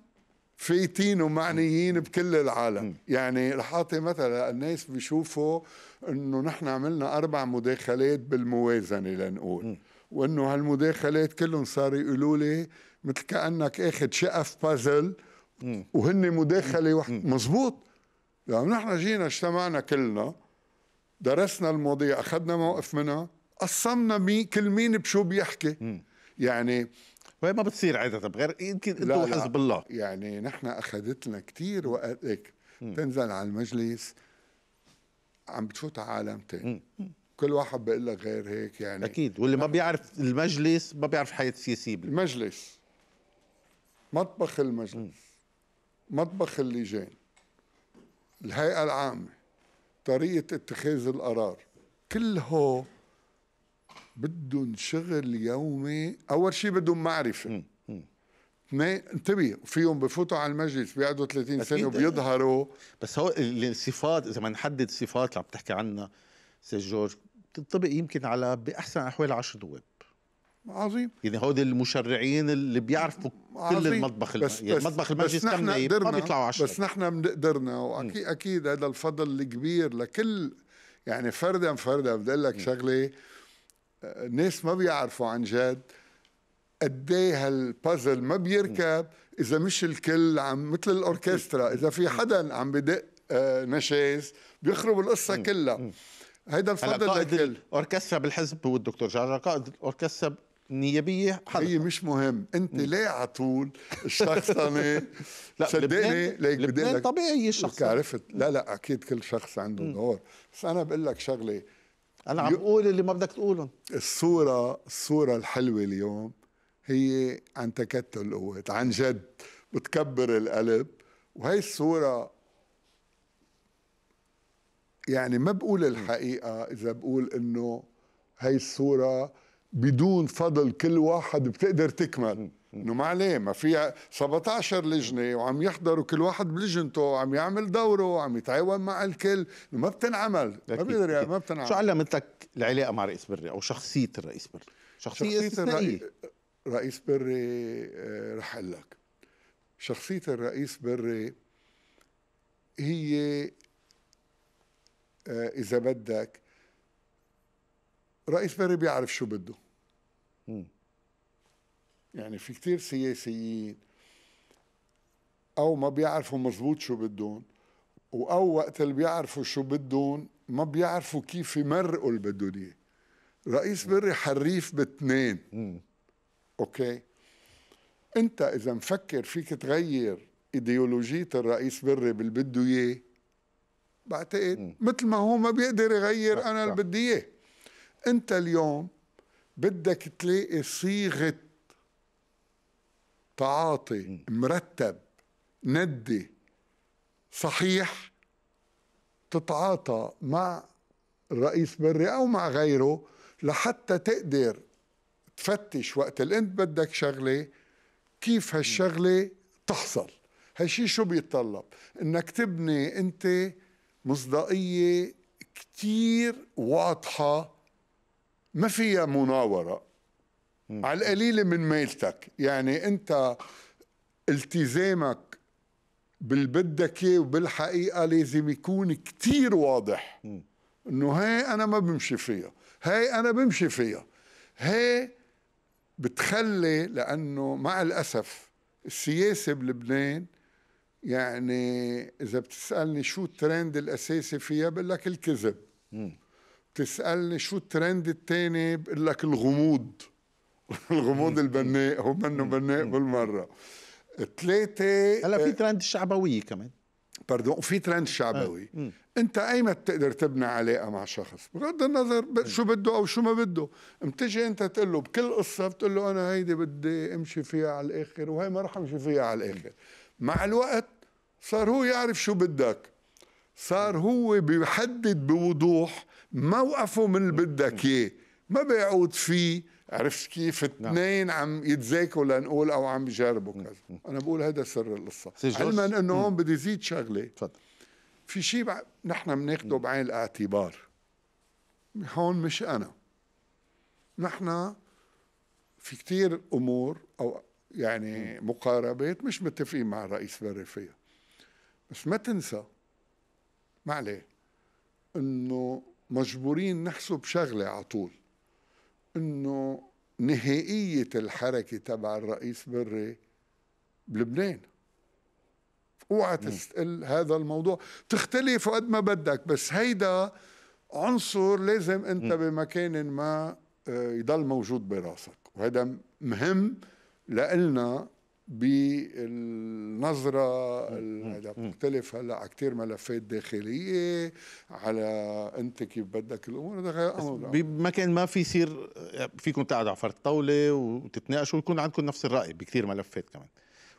فايتين ومعنيين بكل العالم يعني رح اعطي مثلا الناس بيشوفوا انه نحن عملنا اربع مداخلات بالموازنه لنقول وانه هالمداخلات كلهم صاروا يقولوا لي مثل كانك اخذ شقف بازل وهن مداخله وحده مزبوط يعني نحن جينا اجتمعنا كلنا درسنا المواضيع اخذنا موقف منها قسمنا مين كل مين بشو بيحكي يعني
وهي ما بتصير عاده غير يمكن انتم وحزب
الله يعني نحن اخذتنا كثير وقت
هيك تنزل على المجلس عم بتفوت على عالم تاني كل واحد بيقول لك غير هيك يعني اكيد واللي ما بيعرف المجلس ما بيعرف حياه سياسيه المجلس مطبخ المجلس م. مطبخ اللجان
الهيئه العامه طريقه اتخاذ القرار كل هو بدهم شغل يومي اول شيء بدهم معرفه
اثنين انتبه فيهم بفوتوا على المجلس بيقعدوا 30 سنه وبيظهروا بس هو الصفات اذا ما نحدد الصفات اللي عم تحكي عنها سي جورج بتنطبق يمكن على باحسن احوال 10 دواب عظيم يعني هودي المشرعين اللي بيعرفوا عظيم. كل المطبخ بس يعني بس مطبخ المجلس بس نحن قدرنا ما بيطلعوا عشرة بس نحن
قدرنا واكيد اكيد هذا الفضل الكبير لكل يعني فردا فردا بدي اقول لك شغله الناس ما بيعرفوا عن جد قد ايه هالبازل ما بيركب اذا مش الكل عم مثل الاوركسترا اذا في حدا عم بدق آه، نشاز بيخرب القصه كلها
هيدا بفضل قائد اوركسترا بالحزب هو الدكتور جعجع قائد الاوركسترا نيابيه هي مش مهم انت ليه على طول الشخصنه لا صدقني ليك بدي لك طبيعي
الشخص عرفت لا لا اكيد كل شخص عنده دور بس انا بقول لك شغله انا عم بقول اللي ما بدك تقولهم الصوره الصوره الحلوه اليوم هي عن تكتل القوات عن جد بتكبر القلب وهي الصوره يعني ما بقول الحقيقه اذا بقول انه هي الصوره بدون فضل كل واحد بتقدر تكمل انه ما عليه ما فيها 17 لجنه وعم يحضروا كل واحد بلجنته وعم
يعمل دوره وعم يتعاون مع الكل ما بتنعمل ما بيقدر ما بتنعمل شو علمتك العلاقه مع رئيس بري او شخصيه الرئيس بري شخصيه, شخصية الرئيس,
بري آه، رح اقول لك شخصيه الرئيس بري هي آه، اذا بدك رئيس بري بيعرف شو بده مم. يعني في كتير سياسيين او ما بيعرفوا مزبوط شو بدهم او وقت اللي بيعرفوا شو بدهم ما بيعرفوا كيف يمرقوا اللي بدهم اياه رئيس بري حريف باثنين اوكي انت اذا مفكر فيك تغير ايديولوجيه الرئيس بري باللي بده اياه بعتقد مثل ما هو ما بيقدر يغير انا اللي بدي اياه انت اليوم بدك تلاقي صيغه تعاطي مرتب ندي صحيح تتعاطى مع الرئيس بري او مع غيره لحتى تقدر تفتش وقت اللي انت بدك شغله كيف هالشغله تحصل هالشي شو بيتطلب انك تبني انت مصداقيه كتير واضحه ما فيها مناوره م. على القليله من ميلتك يعني انت التزامك بالبدك وبالحقيقه لازم يكون كتير واضح انه هاي انا ما بمشي فيها هاي انا بمشي فيها هاي بتخلي لانه مع الاسف السياسه بلبنان يعني اذا بتسالني شو الترند الاساسي فيها بقول لك الكذب م. بتسالني شو الترند الثاني بقول لك الغموض الغموض البناء هو منه بناء بالمره ثلاثة هلا في آه، ترند الشعبوية كمان باردون في ترند آه، شعبوي انت ايما بتقدر تبني علاقه مع شخص بغض النظر شو بده او شو ما بده بتجي انت تقول له بكل قصه بتقول له انا هيدي بدي امشي فيها على الاخر وهي ما رح امشي فيها على الاخر مع الوقت صار هو يعرف شو بدك صار هو بيحدد بوضوح موقفه من اللي بدك اياه ما بيعود فيه عرفت كيف نعم. اثنين نعم. عم يتذاكوا لنقول او عم يجربوا كذا انا بقول هذا سر القصه علما انه هون بدي زيد شغله تفضل في شيء بع... نحن بناخده بعين الاعتبار هون مش انا نحن في كتير امور او يعني مقاربات مش متفقين مع الرئيس بري فيها بس ما تنسى معلي انه مجبورين نحسب شغله على طول انه نهائية الحركة تبع الرئيس بري بلبنان اوعى تستقل هذا الموضوع تختلف قد ما بدك بس هيدا عنصر لازم انت بمكان ما آه، يضل موجود براسك وهذا مهم لإلنا بالنظرة مختلفة هلا على كثير ملفات داخلية على أنت كيف بدك الأمور هذا غير أمر
بمكان ما في يصير فيكم تقعدوا على فرد طاولة وتتناقشوا ويكون عندكم نفس الرأي بكثير ملفات كمان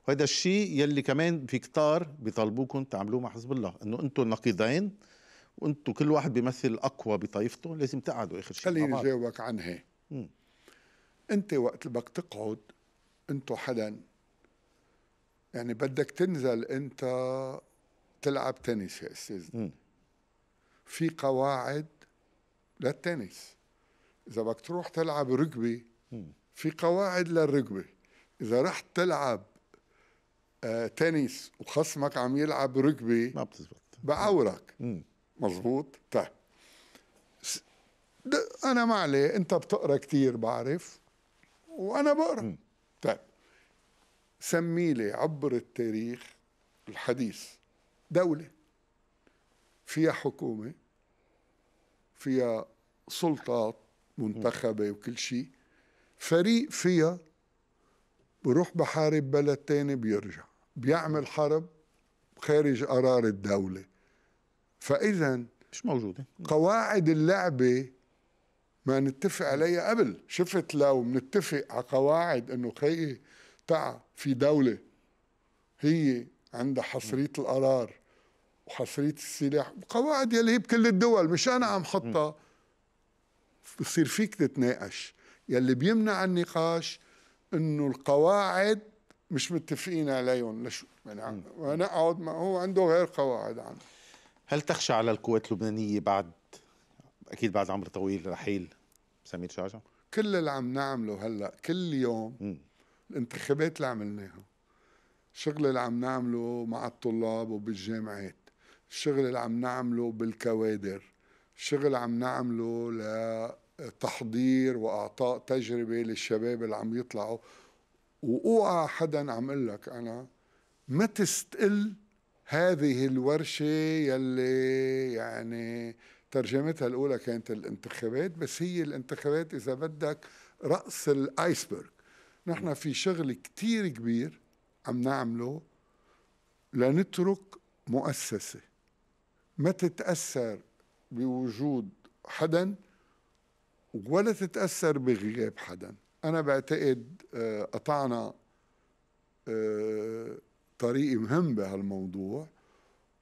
وهذا الشيء يلي كمان في كتار بيطالبوكم تعملوه مع حزب الله انه انتم نقيضين وانتم كل واحد بيمثل الاقوى بطائفته لازم تقعدوا اخر شيء خليني جاوبك عنها انت وقت بدك تقعد
انتو حدا يعني بدك تنزل انت تلعب تنس يا استاذ في قواعد للتنس اذا بدك تروح تلعب ركبي في قواعد للركبه اذا رحت تلعب آه تنس وخصمك عم يلعب ركبي ما بتزبط بعورك مزبوط طيب انا ما عليه انت بتقرا كثير بعرف وانا بقرا سمي لي عبر التاريخ الحديث دولة فيها حكومة فيها سلطات منتخبة وكل شيء فريق فيها بروح بحارب بلد تاني بيرجع بيعمل حرب خارج قرار الدولة فإذا مش موجودة قواعد اللعبة ما نتفق عليها قبل شفت لو منتفق على قواعد انه خيي تقع في دولة هي عندها حصرية القرار وحصرية السلاح وقواعد يلي هي بكل الدول مش أنا عم حطها بصير فيك تتناقش يلي بيمنع النقاش انه القواعد مش متفقين عليهم لشو يعني انا اقعد ما هو عنده غير قواعد
عنه هل تخشى على القوات اللبنانيه بعد اكيد بعد عمر طويل رحيل سمير شعشع كل
اللي عم نعمله هلا كل يوم م. الانتخابات اللي عملناها الشغل اللي عم نعمله مع الطلاب وبالجامعات الشغل اللي عم نعمله بالكوادر الشغل اللي عم نعمله لتحضير واعطاء تجربه للشباب اللي عم يطلعوا واوعى حدا عم اقول لك انا ما تستقل هذه الورشه يلي يعني ترجمتها الاولى كانت الانتخابات بس هي الانتخابات اذا بدك راس الايسبرغ نحن في شغل كتير كبير عم نعمله لنترك مؤسسة ما تتأثر بوجود حدا ولا تتأثر بغياب حدا أنا بعتقد آه، قطعنا آه، طريق مهم بهالموضوع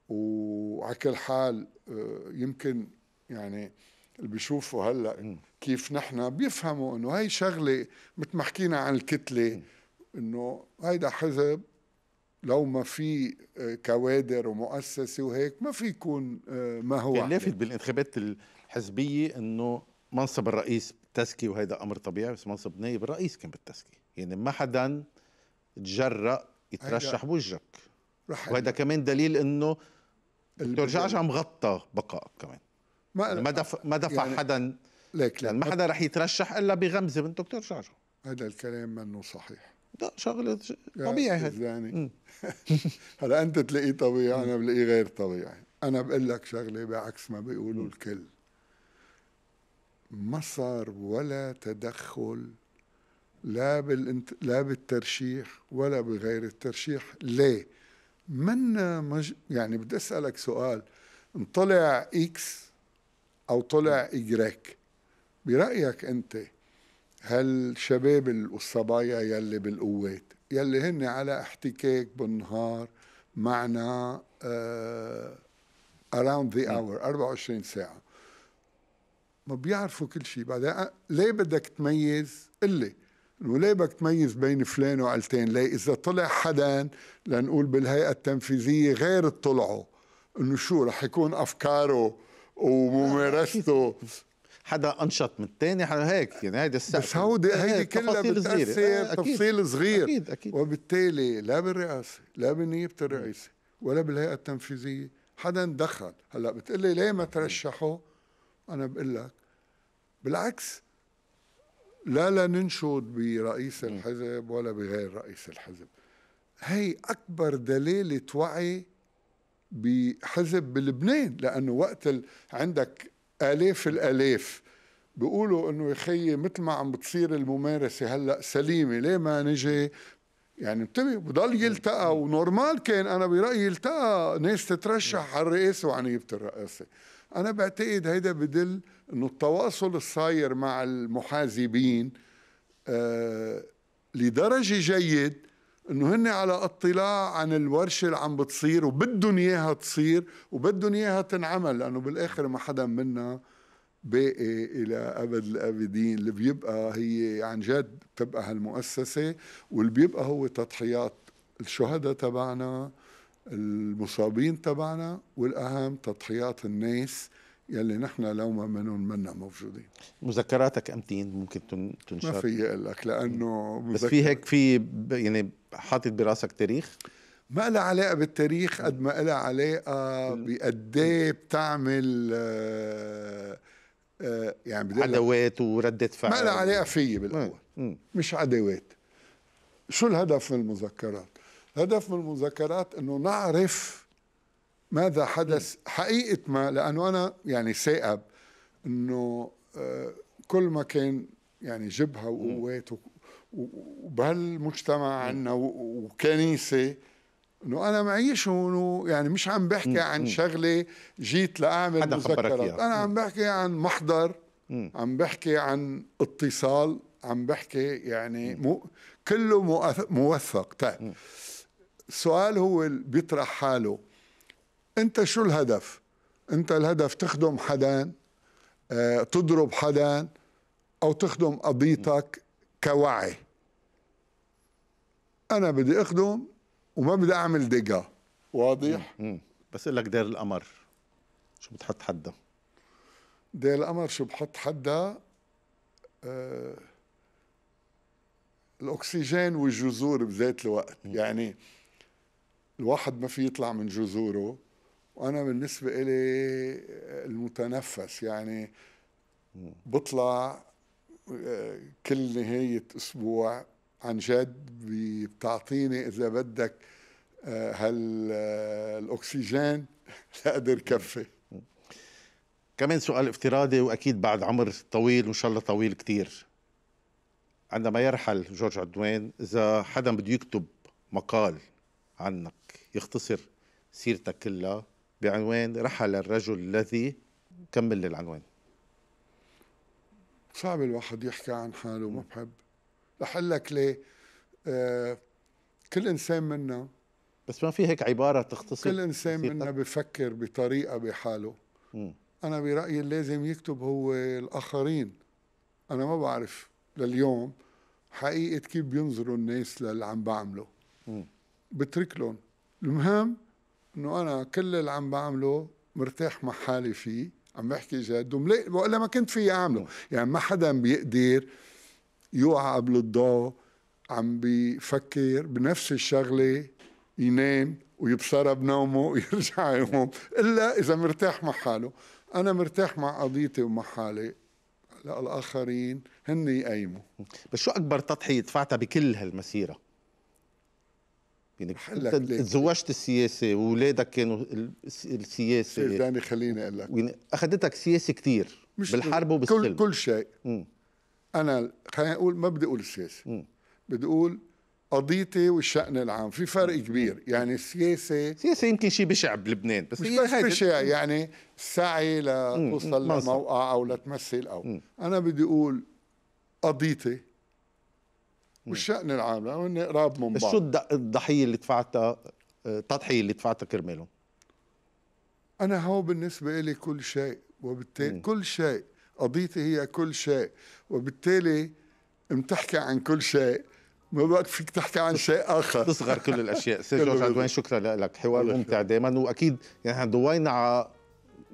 وعلى كل حال آه، يمكن يعني اللي بيشوفوا هلا كيف نحن بيفهموا انه هاي شغله مثل ما حكينا عن الكتله انه هيدا حزب لو ما في آه، كوادر ومؤسسه وهيك ما في يكون آه، ما هو كان لافت
بالانتخابات الحزبيه انه منصب الرئيس تسكي وهذا امر طبيعي بس منصب نائب الرئيس كان بالتسكي يعني ما حدا تجرأ يترشح بوجهك وهذا كمان دليل انه الدكتور جعجع مغطى بقائك كمان ما يعني ما دفع ما دفع يعني حدا ليك لأن ما حدا رح يترشح الا بغمزه من دكتور جعجع هذا الكلام منه صحيح لا شغله طبيعي هذا
هلا انت تلاقيه طبيعي انا بلاقيه غير طبيعي انا بقول لك شغله بعكس ما بيقولوا الكل ما صار ولا تدخل لا بالانت... لا بالترشيح ولا بغير الترشيح ليه من مج... يعني بدي اسالك سؤال طلع اكس او طلع ايجريك برأيك أنت هالشباب والصبايا يلي بالقوات يلي هن على احتكاك بالنهار معنا آه around the hour 24 ساعة ما بيعرفوا كل شيء بعدين آه، ليه بدك تميز قلي انه ليه بدك تميز بين فلان وعلتين ليه اذا طلع حدا لنقول بالهيئة التنفيذية غير طلعه انه شو رح يكون افكاره وممارسته حدا
انشط من الثاني حدا هيك يعني هيدي السعر بس هودي هيدي كلها بتاثر صغيرة. آه،
تفصيل صغير أكيد أكيد. وبالتالي لا بالرئاسه لا بالنيابه الرئيسه ولا بالهيئه التنفيذيه حدا دخل هلا بتقلي ليه ما ترشحوا انا بقول لك بالعكس لا لا ننشد برئيس الحزب ولا بغير رئيس الحزب هي اكبر دلاله وعي بحزب بلبنان لانه وقت ال... عندك آلاف الآلاف بيقولوا انه يا خيي مثل ما عم بتصير الممارسه هلا سليمه ليه ما نجي يعني انتبه بضل يلتقى ونورمال كان انا برايي يلتقى ناس تترشح على الرئاسه وعن نيابه الرئاسه انا بعتقد هيدا بدل انه التواصل الصاير مع المحازبين آه لدرجه جيد انه هن على اطلاع عن الورشه اللي عم بتصير وبدهم اياها تصير وبدهم اياها تنعمل لانه بالاخر ما حدا منا باقي الى ابد الابدين اللي بيبقى هي عن جد بتبقى هالمؤسسه واللي بيبقى هو تضحيات الشهداء تبعنا المصابين تبعنا والاهم تضحيات الناس يلي نحن لو ما منهم منا موجودين
مذكراتك امتين ممكن تنشر ما في
لك لانه بس في هيك
في يعني حاطط براسك تاريخ
ما لها علاقة بالتاريخ قد ما لها علاقة بقد إيه بتعمل آه، آه، يعني بدي عدوات
وردة فعل ما لها علاقة فيي بالأول
مش عدوات شو الهدف من المذكرات؟ الهدف من المذكرات انه نعرف ماذا حدث حقيقة ما لأنه أنا يعني سائب أنه آه، كل ما كان يعني جبهة وقوات وبهالمجتمع عندنا وكنيسة انه انا معيش هون يعني مش عم بحكي عن شغله جيت لاعمل مذكرات انا عم بحكي عن محضر عم بحكي عن اتصال عم بحكي يعني مو كله موثق طيب السؤال هو بيطرح حاله انت شو الهدف انت الهدف تخدم حدا آه، تضرب حدا او تخدم قضيتك كوعي انا بدي اخدم وما بدي اعمل دقة واضح مم. بس لك دير
القمر شو بتحط حدها
دير القمر شو بحط حدها آه الاكسجين والجذور بذات الوقت مم. يعني الواحد ما في يطلع من جذوره وانا بالنسبه إلي آه، المتنفس يعني بطلع آه، كل نهايه اسبوع عن جد بتعطيني اذا بدك هالاكسجين آه، لاقدر كفي
كمان سؤال افتراضي واكيد بعد عمر طويل وان شاء الله طويل كثير عندما يرحل جورج عدوان اذا حدا بده يكتب مقال عنك يختصر سيرتك كلها بعنوان رحل الرجل الذي كمل لي العنوان
صعب الواحد يحكي عن حاله بحب رح اقول لك ليه آه كل انسان منا بس ما في هيك عباره تختصر كل انسان منا بفكر بطريقه بحاله م. انا برايي لازم يكتب هو الاخرين انا ما بعرف لليوم حقيقه كيف بينظروا الناس للي عم بعمله بترك لهم المهم انه انا كل اللي عم بعمله مرتاح مع حالي فيه عم بحكي جد والا ما كنت فيي اعمله نعم. يعني ما حدا بيقدر يوقع قبل الضوء عم بيفكر بنفس الشغله ينام ويبصرها بنومه ويرجع يقوم الا اذا مرتاح مع حاله انا مرتاح مع قضيتي ومع حالي لا
الاخرين هن يقيموا بس شو اكبر تضحيه دفعتها بكل هالمسيره يعني تزوجت السياسه واولادك كانوا السياسه سيف داني
خليني اقول لك يعني
اخذتك سياسه كثير بالحرب وبالسلم كل كل شيء
مم. انا خليني اقول ما بدي اقول السياسه بدي اقول قضيتي والشأن العام في فرق كبير يعني السياسة السياسة يمكن شيء بشع بلبنان بس مش هي بس بشع يعني السعي لتوصل لموقع أو لتمثل أو م. أنا
بدي أقول قضيتي نعم. والشأن العام هن قراب من بعض شو الضحية اللي دفعتها التضحية آه، اللي دفعتها كرمالهم؟
أنا هو بالنسبة لي كل شيء وبالتالي مم. كل شيء قضيتي هي كل شيء وبالتالي بتحكي عن كل شيء ما بقى فيك تحكي عن
شيء اخر تصغر كل الاشياء سير جورج عدوان شكرا لك حوار ممتع دائما واكيد يعني احنا ضوينا على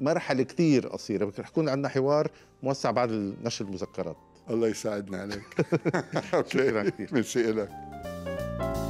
مرحله كثير قصيره بكره رح يكون عندنا حوار موسع بعد نشر المذكرات الله يساعدنا عليك
اوكي ميرسي لك